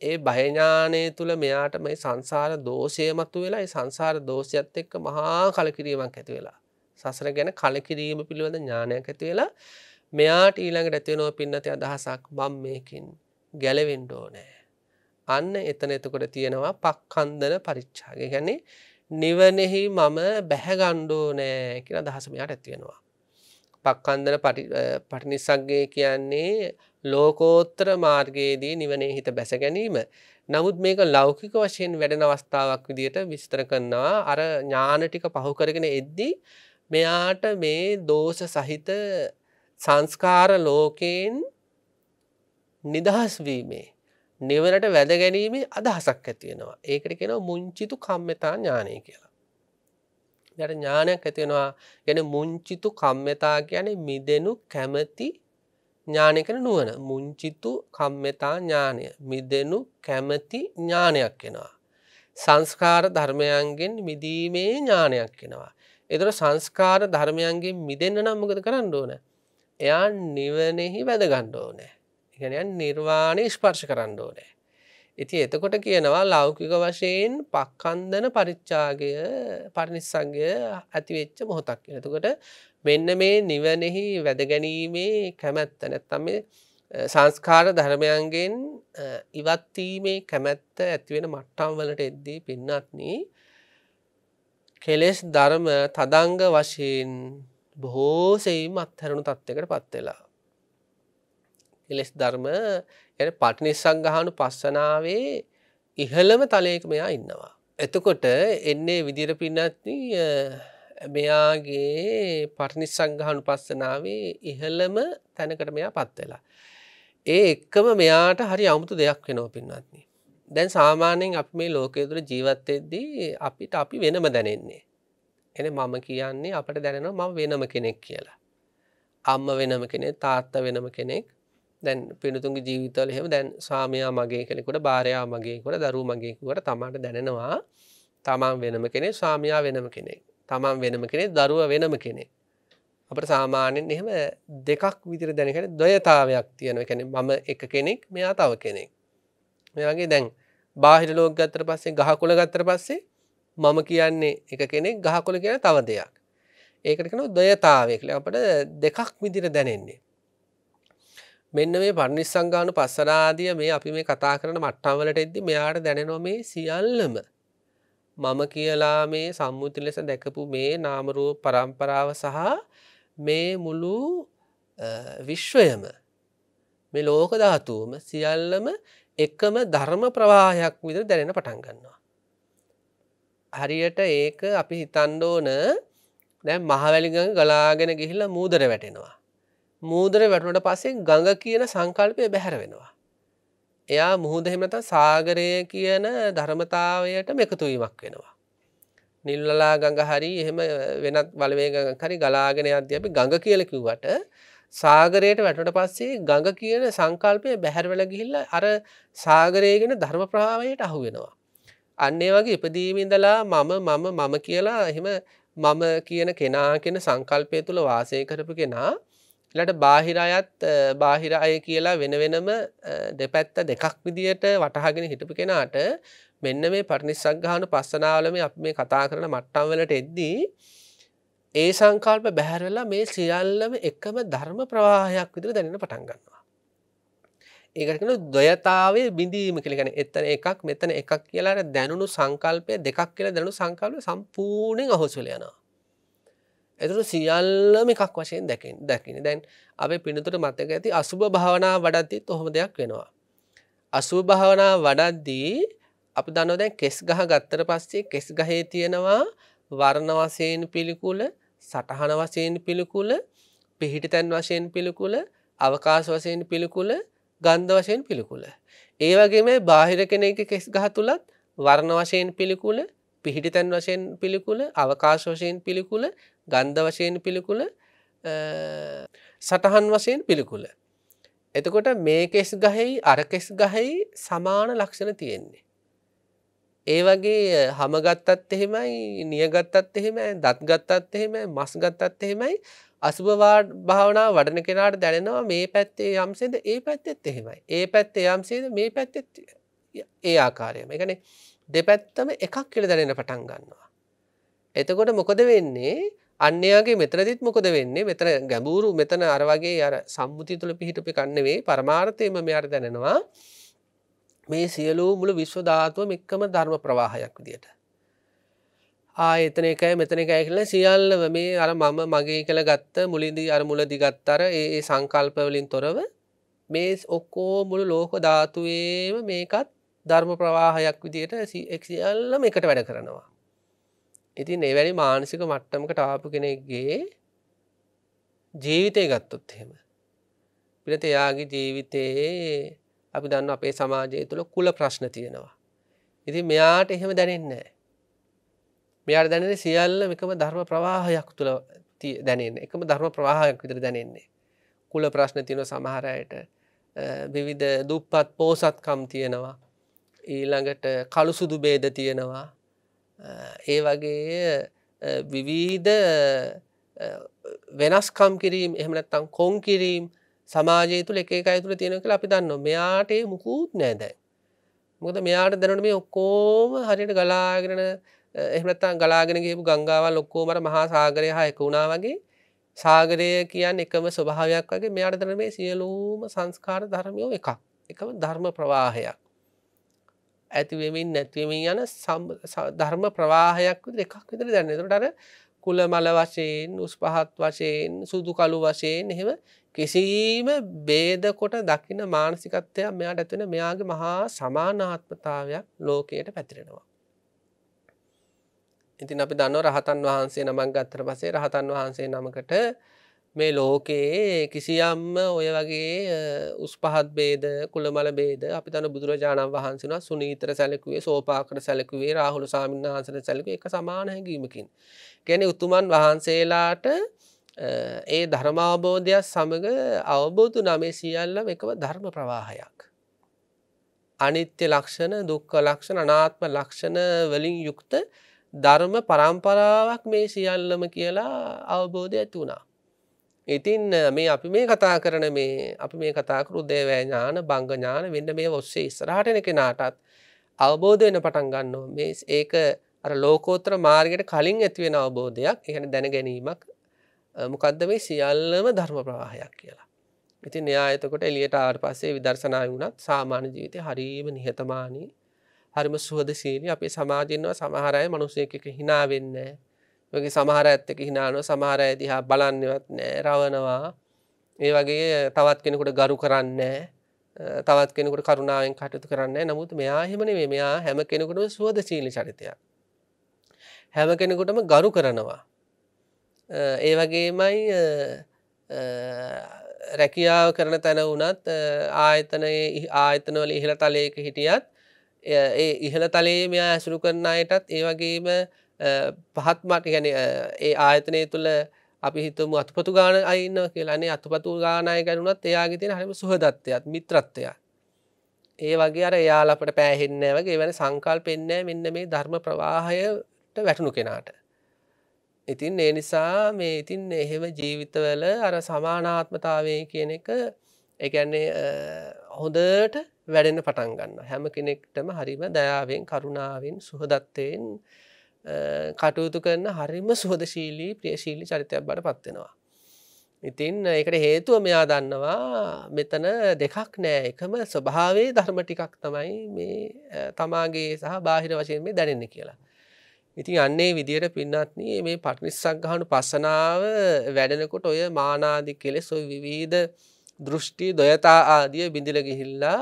ඒ භයඥානය තුළ මෙයාට මේ සංසාර දෝෂය මතු වෙලා සංසාර දෝෂයත් එක්ක මහා කලකිරීමක් ඇති වෙලා සසර ගැන කලකිරීම පිළිබඳ ඥානයක් ඇති වෙලා මෙයාට ඊළඟට ඇතිවෙනව පින්නති අදහසක් බම් මේකින් ගැලවෙන්ඩෝ නෑ අන්න එතන එතකොට තියෙනවා පක්කන්දන පරිච්ඡාග ගැන්නේ නිවනෙහි මම බැහැගණ්ඩෝ නෑ කියලා දහසමයාට ඇතිවෙනවා පක්කන්දන පටිනිසක්ගේ කියන්නේ ලෝකෝත්‍ර මාර්ගයේදී නිවනේ හිත බැස ගැනීම. නමුත් මේක ලෞකික වශයෙන් වැඩෙන අවස්ථාවක් විදියට විස්තර කරන්නවා අර ඥානටික පහුකරගෙන එද්දී මෙයාට මේ දෝෂ සහිත සංස්කාර ලෝකයෙන් නිදහස් වීමේ. නිවනට වැද ගැනීමේ අදහසක් ඇතියෙනවා. ඒකට කෙනව මුංචිතු කම්මතා ඥානය කියලා. දැට ඥානයක් ඇතිවෙනවා ගැන මුංචිතු කම්මතා ගැන මිදෙනු කැමති ඥානකන නුවන මුංචිතු කම්මතා ඥානය මිදෙනු කැමති ඥානයක් වෙනවා. සංස්කාර ධර්මයන්ගෙන් මිදීමේ ඥානයක් වෙනවා. එතුර සංස්කාර ධර්මයන්ගේ මිදන්න නම් මොකද කරන්න ඕන. එයා නිවනෙහි වැදගණ්ඩ ඕනෑ. එකනයන් නිර්වාණය ස්පර්ශ කරන්න ඕනෑ. ඉති එතකොට කියනවා ලෞකික වශයෙන් පක්කන්දන පරිච්චාගය පරිනිස්සංගය ඇතිවෙච්ච මොහොතක් එතකොට මෙන්න මේ නිවනෙහි වැදගැනීමේ කැමැත්ත නැත්තම සංස්කාර ධර්මයන්ගෙන් ඉවත්වීමේ කැමැත්ත ඇතිවෙන මට්ටම් වලට එද්දී පින්නත්නී කෙලෙස් ධර්ම තදංග වශයෙන් බොහෝසෙයිම් අත්හැරුණු තත්ත්කට පත්වෙලා කෙලෙස් ධර්ම ගැන පටිනිස්සංගහනු පස්සනාවේ ඉහළම තලයක මෙයා ඉන්නවා. එතකොට එන්නේ විදිර පින්නත් මෙයාගේ පටිනිස්සංගහනු පස්සනාවේ ඉහළම තැනකට මෙයා පත්වෙලා. ඒ එක්කම මෙයාට හරි අමුතු දෙයක් වෙනෝ පින්නත්න්නේ. දැන් සාමාන්‍යයෙන් අප මේ ලෝකය තුර ජීවත්තයද්දී අපිට අපි වෙනම දැනෙන්නේ. එන මම කියන්නේ අපට දැනෙනවා මම වෙනම කෙනෙක් කියලා. අම්ම වෙනම කෙනෙක් තාත්ත වෙනම කෙනෙක් දැන් පිනතුන්ගේ ජීවිතවල එහෙම දැන් සාමයා මගේ කෙනෙකුට භාරයා මගේකොට දරු මගේකුවට තමාට දැනෙනවා තමන් වෙනම කෙනෙ සාමයා වෙනම කෙනෙක් තමන් වෙනම කෙනෙ දරුව වෙනම කෙනෙ අපට සාමාන්‍යෙන් එහෙම දෙකක් විදිර දැනකට දොයතාවයක් තියෙන කෙනෙ මම එක කෙනෙක් මෙයා තව කෙනෙක් මෙයාගේ දැන් බාහිර ලෝක ගත්තර පස්සේ ගහකුල ගත්තර පස්සේ මම කියන්නේ එක කෙනෙක් ගහකුල කියෙන තව දෙයක් ඒකටකන දොයතාවයකල අපට දෙකක් විදිර දැනෙන්නේ මෙන්න මේ පනිස්සංගානු පස්සනාදිය මේ අපි මේ කතා කරන මට්ටම්වලට එද්දි මෙයාට දැනනො මේ සියල්ලම මම කියලා මේ සම්මුති ලෙස දැකපු මේ නාමරූ පරම්පරාව සහ මේ මුළු විශ්වයම මේ ලෝකධාතුවම සියල්ලම එකම ධර්ම ප්‍රවාහයක් විදිර දැනෙන පටන් ගන්නවා. හරියට ඒක අපි හිතන්න ඕන දැ මහවැලිග ගලාගෙන ගිහිල්ලා මූදර වැටෙනවා. මූදර වැටනට පස්සේ ගඟ කියන සංකල්පය බැහැර වෙනවා. එයා මුහුද එහෙමත සාගරය කියන ධර්මතාවයට මෙකතුවීමක් වෙනවා. නිල්ලලා ගඟ හරි එහෙම වෙනත් බලවේගකරි ගලාගෙන අධ්‍ය අපි ගඟ කියලකිව්වට සාගරයට වැටට පස්සේ ගඟ කියන සංකල්පය බැහැරවල ගිහිල්ල අර සාගරයගෙන ධර්ම ප්‍රාවයට අහු වෙනවා. අන්නේ වගේ ඉපදීමින්දලා මම මම මම කියලා එහෙම මම කියන කෙනා කෙන සංකල්පය තුළ වාසය කරපු කෙනා ලට බාහිර අයත් බාහිර අය කියලා වෙන වෙනම දෙපැත්ත දෙකක් විදියට වටහාගෙන හිටපු කෙනාට මෙන්න මේ පරිනිස්සක්ගාන පස්සනාවලම අප මේ කතා කරන මට්ටම් වලට එද්දී ඒ සංකල්ප බැහැරලා මේ සියල්ලම එකම ධර්ම ප්‍රවාහයක් විදිර දැනෙන පටන් ගන්නවා. ඒකටන දොයතාවේ බිඳීම කලිගෙන එතන එකක් මෙතන එකක් කියලාට දැනුණු සංකල්පය දෙකක් කියලා දැනු සංකල්ප සම්පූර්ණයෙන් අහොසුලයනවා. එතුට සියල්ලම එකක් වශයෙන් දැකින් දැකින දැන් අපේ පිණිතුට මත්තක ඇති අසුභ භාවනා වඩත්තිත් ඔහොම දෙයක් වෙනවා. අසුභ භාවනා වඩද්දී අප දනො දැන් කෙස් ගහ ගත්තර පස්සේ කෙස් ගහේ තියෙනවා වර්ණ වසයෙන් පිළිකුල සටහන වසයෙන් පිළිකුල පිහිටි තැන් වශයෙන් පිළිකුල අවකාශ වසයෙන් පිළිකුල ගන්ධ වශයෙන් පිළිකුල. ඒ වගේම බාහිර කෙනෙක කෙස් ගහ තුළත් වර්ණ වශයෙන් පිළිකුල පිහිටිතැන් වශයෙන් පිළිකුල අවකාශ වශයෙන් පිළිකුල ගන්ධ වශයෙන් පිළිකුල සටහන් වශයෙන් පිළිකුල. එතකොට මේකෙස් ගහෙයි අරකෙස් ගහෙයි සමාන ලක්ෂණ තියෙන්නේ. ඒ වගේ හමගත්තත් එහෙමයි නියගත්තත් එහෙමයි දත් ගත්තත් එහෙමයි මස් ගත්තත් එහෙමයි අසුභවා භාවනා වඩන කෙනාට දැනෙනවා මේ පැත්තේ යම්සේද ඒ පැත්තෙත් එහෙමයි ඒ පැත්තේ යම්සේද මේ පැත්තෙත් ඒ ආකාරයම එකනේ දෙපැත්තම එකක් කියල දැනෙන පටන් ගන්නවා. එතකොට මොකද වෙන්නේ අන්‍යගේ මෙතනදිත් මොකද වෙන්නේ මෙතන ගැඹූරු මෙතන අරවගේ අර සම්බුති තුළ පිහිටපි කන්නවේ පරමාර්ථයම මෙයාට දැනෙනවා මේ සියලූ මුළු විශ්වධාතුව මෙක්කම ධර්ම ප්‍රවාහයක් විදියට. ආයතන එකය මෙතන එකය කියල සියල්ලව මේ අර මම මගේ කළ ගත්ත මුලින්දී අර මුල දිගත්තර ඒ සංකල්පවලින් තොරව මේ ඔක්කෝ මුළු ලෝක ධාතුවේම මේකත් ධර්ම ප්‍රවාහයක් විදියට එක්සිල්ලම එකට වැඩ කරනවා. ඉතින් එවැනි මානසික මට්ටමකට ආපු කෙනෙක්ගේ ජීවිතය ගත්තොත් එහෙම. පිනත එයාගේ ජීවිතයේ අපි දන්න අපේ සමාජය තුළ කුල ප්‍රශ්න තියෙනවා. ඉති මෙයාට එහෙම දැනෙන්නේ. මෙයාට දැනෙන සියල්ල එකම ධර්ම ප්‍රවාහයක් තුළ දැනෙන් එකම ධර්ම ප්‍රවාහයක් විතර දැනෙන්නේ. කුල ප්‍රශ්න තියෙන සමහරයට විවිධ දුප්පත් පෝසත්කම් තියෙනවා ඊළඟට කළු සුදු බේද තියෙනවා ඒ වගේ විවිධ වෙනස්කම් කිරීම එහමනත්තං කොන් කිරීම් සමාජය තුළ එක එකයි තුළ තියෙනකළ අපි දන්න මෙයාට මුකුත් නෑදැයි. මොකද මෙයාට දැනට මේ ඔක්කෝම හරිට ගලාගෙන එහමනත්තන් ගලාගෙනගේපු ගංගාවල් ඔක්කෝමට මහා සාගරය හා එක වුණා වගේ සාගරය කියන් එකම ස්වභාවයක් වගේ මෙයාට දන මේ සියලූම සංස්කාර ධර්මයෝ එකක් එකම ධර්ම ප්‍රවාහයක්. ඇතිවෙමින් නැතිවමින් යන ධර්ම ප්‍රවාහයක් දෙකක් විතර දැන්න තුටර කුල මල වශයෙන් උස් පහත් වශයෙන් සුදු කලු වශයෙන් එහෙම කිසිීම බේදකොට දකින මානසිකත්වයක් මෙයාට ඇතිවෙන මෙයාගේ මහා සමානාත්මතාවයක් ලෝකයට පැතිරෙනවා. ඉතින් අපි දන්න රහතන් වහන්සේ නමක් ගත්තර පසේ රහතන් වහන්සේ නමකට මේ ලෝකයේ කිසියම්ම ඔය වගේ උස්පහත් බේද කුළමල බේද අපි තන බුදුරජාණන් වහන්සෙන සුනීතර සැලකුවේ සෝපාකට සැලකුවේ රාහුලු සාමින් වහන්සට සැලක එක සමාන හැඟීමකින්. ගැන උතුමන් වහන්සේලාට ඒ ධර්මාවබෝධයක් සමඟ අවබෝධ නමේ සියල්ල එකව ධර්ම ප්‍රවාහයක්. අනිත්‍ය ලක්ෂණ දුක්ක ලක්ෂණ අනාත්ම ලක්ෂණ වලින් යුක්ත ධර්ම පරම්පරාවක් මේ සියල්ලම කියලා අවබෝධය ඇති වුණා. ඉතින් මේ අපි මේ කතා කරන මේ අපි මේ කතාකරු දේවෑඥාන බංගඥාන වෙන්න මේ ඔස්සේ ස්රාටන කෙනාටත් අවබෝධ වෙන පටන් ගන්නවා මේ ඒක අර ලෝකෝත්‍ර මාර්ගයට කලින් ඇතිවෙන අවබෝධයක් එහෙන දැන ගැනීමක් මොකක්ද මේ සියල්ලම ධර්ම ප්‍රවාහයක් කියලා. ඉතින් එයා එතකොට එලියට ආට පස්සේ විදර්ශනාය වුණත් සාමාන්‍ය ජීවිතය හරීම නිහතමානී හරිම සුවද සීලී අපේ සමාජයෙන්ව සමහරය මනුසයක හිනාවෙන්නේ වගේ සමහර ඇත්තක හිනානො සමහර ඇතිහා බලන්නවත් නෑ රවනවා ඒ වගේ තවත් කෙනෙකුට ගරු කරන්න තවත් කෙනෙකුට කරුණාවෙන් කටතු කරන්න නමුත් මෙයා හෙමනේ මෙයා හැම කෙනෙකුටම සුවද සීලි චරිතය හැම කෙනෙකුටම ගරු කරනවා ඒ වගේමයි රැකියාව කරන තැන වනත් ආයතනයේ ආයතනවල ඉහළ තලයක හිටියත් ඒ ඉහළ තලයේ මෙයා ඇසුරු කරන අයටත් ඒ වගේම පහත්මට ගැන ඒ ආයතනය තුළ අපි හිතම අත්පතු ගාන අයින්න කියලානේ අත්පතු ගානය ගැනුනත් එයාගේ තියෙන හරිම සුහදත්වයත් මිත්‍රත්වය ඒ වගේ අර එයාලපට පෑහෙන්නෑ වගේ වැනි සංකල් පෙන්නෑ මෙන්න මේ ධර්ම ප්‍රවාහයට වැටුණු කෙනාට ඉතින් ඒ නිසා මේ ඉතින් එහෙම ජීවිතවල අර සමානාත්මතාවය කියන එක එකන්නේ හොඳට වැඩෙන පටන් ගන්න හැම කෙනෙක්ටම හරිම දයාවෙන් කරුණාවෙන් සුහදත්වයෙන් කටයුතු කරන හරිම සුවදශීලී ප්‍රියශීලි චරිතයක් බට පත්වෙනවා. ඉතින් එකට හේතුව මෙයා දන්නවා මෙතන දෙකක් නෑ එකම ස්වභාවේ ධර්ම ටිකක් තමයි මේ තමාගේ සහ බාහිර වශයෙන් මේ දැනෙන්න කියලා. ඉතින් අන්නේ විදියට පින්නත්න මේ පටනිස්සක්ගහනු පසනාව වැඩෙනකොට ඔය මානාදි කෙලෙ සොයි විවිධ දෘෂ්ටි දොයතා ආදිය බිඳිල ගිහිල්ලා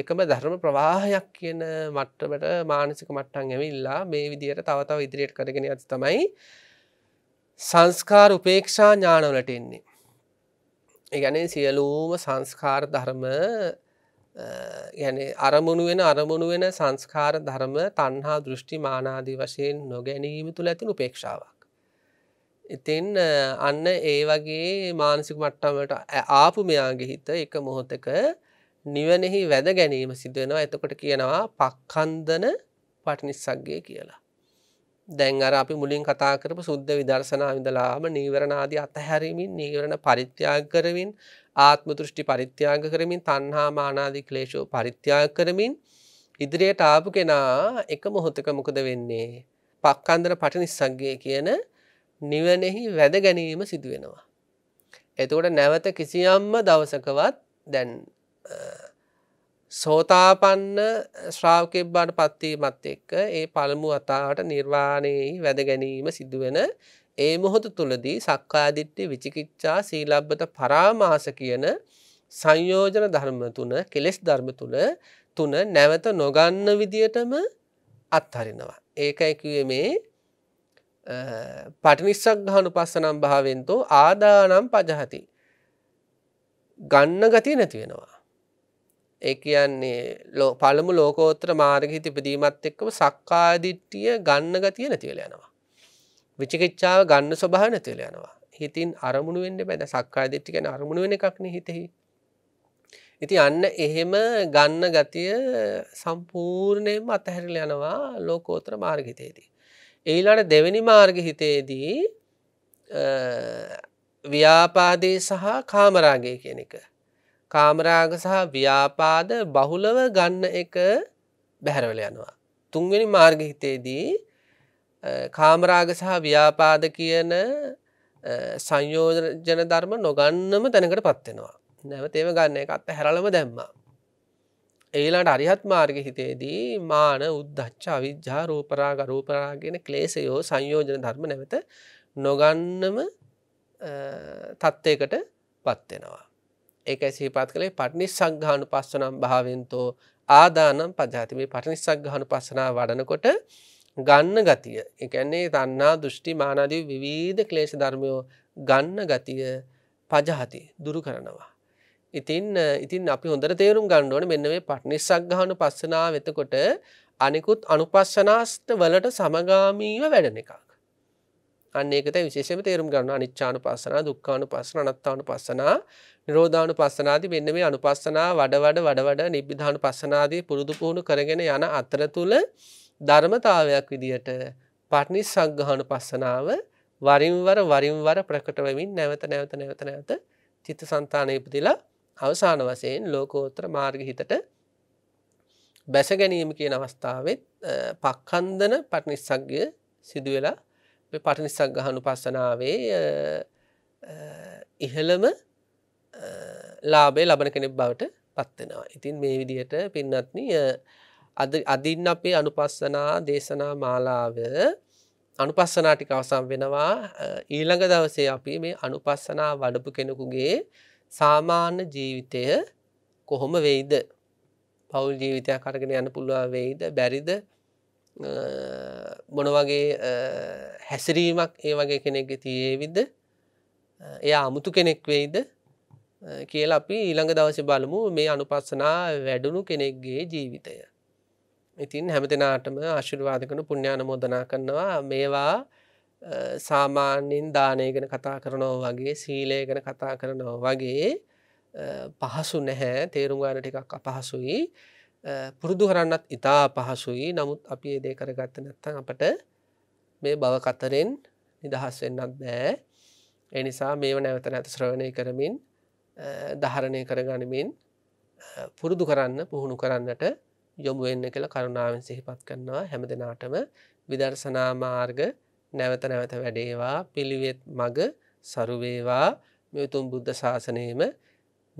එකම ධර්ම ප්‍රවාහයක් කියන මට්ටමට මානසික මට්ටන් ඇවිල්ලා මේ විදියට තවතාව ඉදිරියට කරගෙන ඇති තමයි සංස්කාර උපේක්ෂා ඥානවලට එන්නේ. ඒගැනේ සියලූම සංස්කාර ධර්ම අරමුණු වෙන අරමුණු වෙන සංස්කාර ධර්ම තන්හා දෘෂ්ටි මානාදී වශයෙන් නොගැනීම තුළ ඇතින උපේක්ෂාවක්. ඉතින් අන්න ඒ වගේ මානසික මට්ටමට ආපු මෙයාගේ හිත එක මොහොතක නිවනෙහි වැද ගැනීම සිදුවෙනවා එතකොට කියනවා පක්කන්දන පටිනිස්සක්ගේ කියලා. දැන් අර අපි මුලින් කතා කරපු සුද්ධ විදර්ශනා විඳලාම නීවරණාදී අතහැරමින් නීවරණ පරිත්‍යාග කරමින් ආත්මතුෘෂ්ටි පරිත්‍යාග කරමින් තන්හා මානාදී ක්ලේෂෝ පරිත්‍යාග කරමින් ඉදිරියට ආපු කෙනා එක මොහොතක මොකද වෙන්නේ. පක්කන්දර පටිනිස්සක්ගේ කියන නිවනෙහි වැද ගැනීම සිදුවෙනවා. එතකොට නැවත කිසියම්ම දවසකවත් දැන් සෝතාපන්න ශ්‍රාවකෙක් බාට පත්වීමත් එක්ක ඒ පළමු අතාට නිර්වාණයෙහි වැද ගැනීම සිදුවෙන ඒ මොහොත තුළදී සක්කාදිට්ටි විචිකිච්චා සීලබ්බත පරාමාස කියන සංයෝජන ධර්ම තුන කෙලෙස් ධර්ම තුළ තුන නැවත නොගන්න විදියටම අත්හරිනවා. ඒකයිකුවේ මේ පටිනිස්සක් ගහනු පස්සනම් භාවෙන්තෝ ආදානම් පජහති. ගන්න ගති නැතිවෙනවා. ඒ කියන්නේ පළමු ලෝකෝත්‍ර මාර්ගහි තිපදීමත් එක්කම සක්කාදිට්ටිය ගන්න ගතිය නැතිවල යනවා. විචිකිච්චාව ගන්න ස්වභාව නැතිවල යනවා. හිතින් අරමුණු වෙන්න බැද සක්කාදිට්ටි ගැන අරමුණු වෙන එකක්නේ හිතෙහි. ඉති අන්න එහෙම ගන්න ගතිය සම්පූර්ණයෙන්ම අතහැරල යනවා ලෝකෝත්‍ර මාර්ගිතයේදී. ඒලාට දෙවැනි මාර්ග හිතේදී ව්‍යාපාදේ සහ කාමරාගේ කියන එක. කාමරාග සහ ව්‍යාපාද බහුලව ගන්න එක බැහැරවල යනවා. තුන්වෙනි මාර්ගහිතයේදී කාමරාග සහ ව්‍යාපාද කියන සංයෝජන ධර්ම නොගන්නම තැනකට පත්වෙනවා. නැවත ඒව ගන්න එකත් හැරලම දැම්මා. ඒලාට අරිහත් මාර්ග හිතේදී මාන උද්දච්චා විද්‍යා රූපරා ගරූපරාගෙන ක්ලේසයෝ සංයෝජන ධර්ම නැවත නොගන්නම තත්ත්යකට පත්වෙනවා. ඒක සිහිපත් කළේ පටනි සංඝානු පස්සනම් භාවෙන්තෝ ආදානම් පජාති මේ පටනි සංඝානු පස්සනා වඩනකොට ගන්න ගතිය එකන්නේ තන්නා දෘෂ්ටි මානදී විවිධ ක්ලේෂ ධර්මයෝ ගන්න ගතිය පජහති දුරු කරනවා. ඉතින් ඉතින් අපි හොඳට තේරුම් ගණ්ඩුවන මෙන්න මේ පට්නිසක් ගහනු පස්සනා වෙතකොට අනිකුත් අනුපස්සනාස්ට වලට සමගාමීව වැඩන එකක්. අන්න ඒකත විශේෂම තේරුම් ගන්න අනිච්චානු පස්සන දුක්කානු පස්සන අනත්තානු පස්සනා නිරෝධානු පස්සනාති මෙන්න මේ අනුපස්සනා වඩවඩ වඩවඩ නිබ්බිධානු පස්සනාදී පුරුදු පුහුණු කරගෙන යන අතර තුළ ධර්මතාවයක් විදිහට පටනි සංගහනු පස්සනාව වරින්වර වරින්වර ප්‍රකටවමින් නැවත නැවත නැවත නැවත චිත්ත සන්තානයපතිලා අවසාන වසයෙන් ලෝකෝත්‍ර මාර්ග හිතට බැස ගැනීම කියන අවස්ථාවත් පක්කන්දන පටනිස්සක්ගය සිදුවෙලා පටනිසක් ගහනු පස්සනාවේ ඉහළම ලාබේ ලබන කෙනෙක් බවට පත්වෙනවා. ඉතින් මේ විදිහට පින්නත්න අද අදින් අපේ අනුපස්සනා දේශනා මාලාව අනුපස්සනාටික අවසම් වෙනවා ඊළඟ දවසේ අපි මේ අනුපස්සනා වඩපු කෙනෙකුගේ සාමාන්‍ය ජීවිතය කොහොම වෙයිද පවුල් ජීවිතයක් කරගෙන යන පුළුව වෙයිද බැරිද මොනවගේ හැසිරීමක් ඒ වගේ කෙනෙක්ග තියේවිද එයා අමුතු කෙනෙක් වෙයිද කියලා අපි ඊළඟ දවස බලමු මේ අනුපස්සනා වැඩුණු කෙනෙක්ගේ ජීවිතය. ඉතින් හැමතිනාටම ආශුර්වාද කන පුුණ්‍යාන මෝදනා කරනවා මේවා සාමාන්‍යෙන් දානය ගැන කතා කරනෝ වගේ සීලය ගැන කතා කරනෝ වගේ පහසු නැහැ තේරුම්ගාන ටිකක් අපහසුයි පුරුදු කරන්නත් ඉතා පහසුයි නමුත් අපි ඒදේ කරගත්ත නැත්තන් අපට මේ බව කතරෙන් නිදහස් වෙන්නත් බෑ එනිසා මේව නැවත නැත ශ්‍රවණය කරමින් දහරණය කරගනිමින් පුරුදු කරන්න පුහුණු කරන්නට යොමු වෙන්න කළ කරුණාවෙන් සිහිපත් කරනවා හැම දෙනාටම විදර්ශනාමාර්ග නැවත නැවත වැඩේවා පිළිවෙත් මග සරුවේවා මෙතුම් බුද්ධ ශාසනයම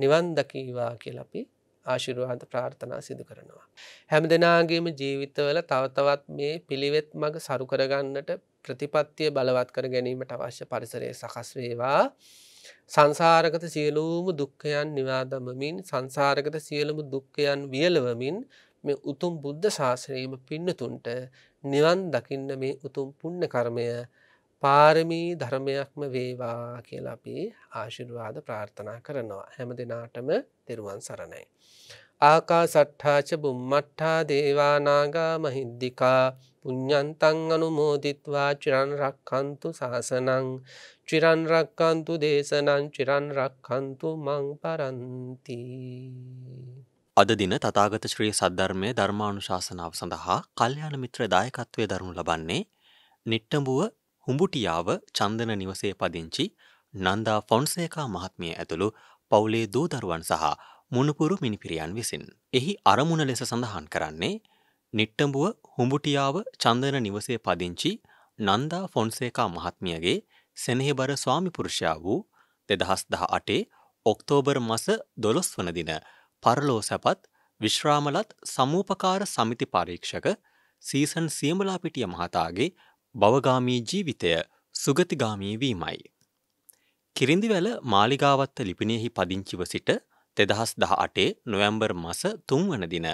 නිවන්දකීවා කියලපි ආශිරුවාද ප්‍රාර්ථනා සිදු කරනවා. හැම දෙනාගේම ජීවිතවල තවතවත් මේ පිළිවෙත් මඟ සරුකරගන්නට ප්‍රතිපත්තිය බලවත් කර ගැනීමට අවශ්‍ය පරිසරය සකස් වේවා. සංසාරගත සියලූම දුක්කයන් නිවාදමමින් සංසාරගත සියලම දුක්කයන් වියලවමින් මේ උතුම් බුද්ධ ශාසනයම පින්නතුන්ට නිවන් දකින්න මේ උතුම් පුන්න කර්මය පාරමී ධර්මයක්ම වේවා කියලා අපි ආශිර්වාද ප්‍රාර්ථනා කරනවා හැම දෙනාටම තෙරුවන් සරණයි. ආකා සට්ඨාච බුම්මට්ඨා දේවානාගා මහිද්දිකා පුඤ්ඥන්තං අනුමෝදිත්වා චිරන් රක්කන්තු සාසනං චිරන් රක්කන්තු දේශනං චිරන් රක්කන්තු මං පරන්ති. අද දින තතාගත ශ්‍රී සද්ධර්මය ධර්මානුශාසනාව සඳහා කල්්‍යයාන මිත්‍ර දායකත්වය දරනු ලබන්නේ නිට්ටඹුව හුඹුටියාව චන්දන නිවසේ පදිංචි නන්දා ෆොන්සේකා මහත්මිය ඇතුළු පවුලේ දූ දරුවන් සහ මුණපුරු මිනිපිරියන් විසින්. එහි අරමුණ ලෙස සඳහන් කරන්නේ නිට්ටඹුව හුඹුටියාව චන්දන නිවසේ පදිංචි නන්දා ෆොන්සේකා මහත්මියගේ සෙනෙහිබර ස්වාමිපුරුෂයා වූ දෙදහස් දහ අටේ ඔක්තෝබර් මස දොළොස් වන දින පරලෝ සැපත් විශ්‍රාමලත් සමූපකාර සමිති පරීක්ෂක සීසන් සියමලාපිටිය මහතාගේ බවගාමී ජීවිතය සුගතිගාමී වීමයි. කිරිඳිවැල මාලිගාවත්ත ලිපිනයෙහි පදිංචිව සිට තෙදහස් දහ අටේ නොවැම්බර් මස තුන්වන දින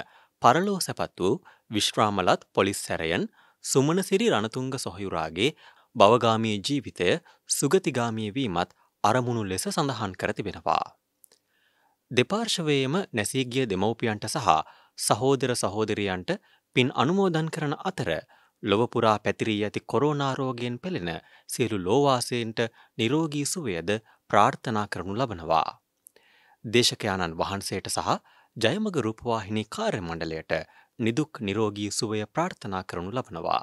පරලෝ සැපත් වූ විශ්‍රාමලත් පොලිස් සැරයන් සුමනසිරි රණතුංග සොහයුරාගේ බවගාමී ජීවිතය සුගතිගාමී වීමත් අරමුණු ලෙස සඳහන් කර තිබෙනවා. දෙපාර්ශවයේම නැසීගිය දෙමව්පියන්ට සහ සහෝදර සහෝදරියන්ට පින් අනුමෝදන් කරන අතර ලොවපුරා පැතිරී ඇති කොරෝනාරෝගෙන් පෙළෙන සියලු ලෝවාසයෙන්ට නිරෝගී සුවයද ප්‍රාර්ථනා කරනු ලබනවා. දේශකයාණන් වහන්සේට සහ ජයමග රූපවාහිනි කාර්මණ්ඩලයට නිදුක් නිරෝගී සුවය ප්‍රාර්ථනා කරනු ලබනවා.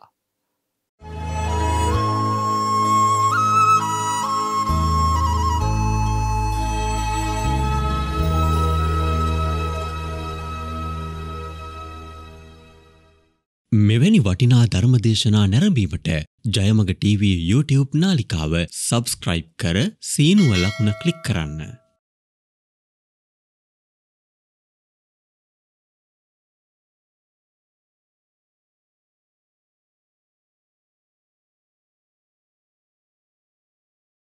මෙවැනි වටිනා ධර්මදේශනා නැරඹීමට ජයමග TV YouTube නාලිකාව සබස්ක්‍රයිබ් කර සීනුව ලකුණ කලික් කරන්න.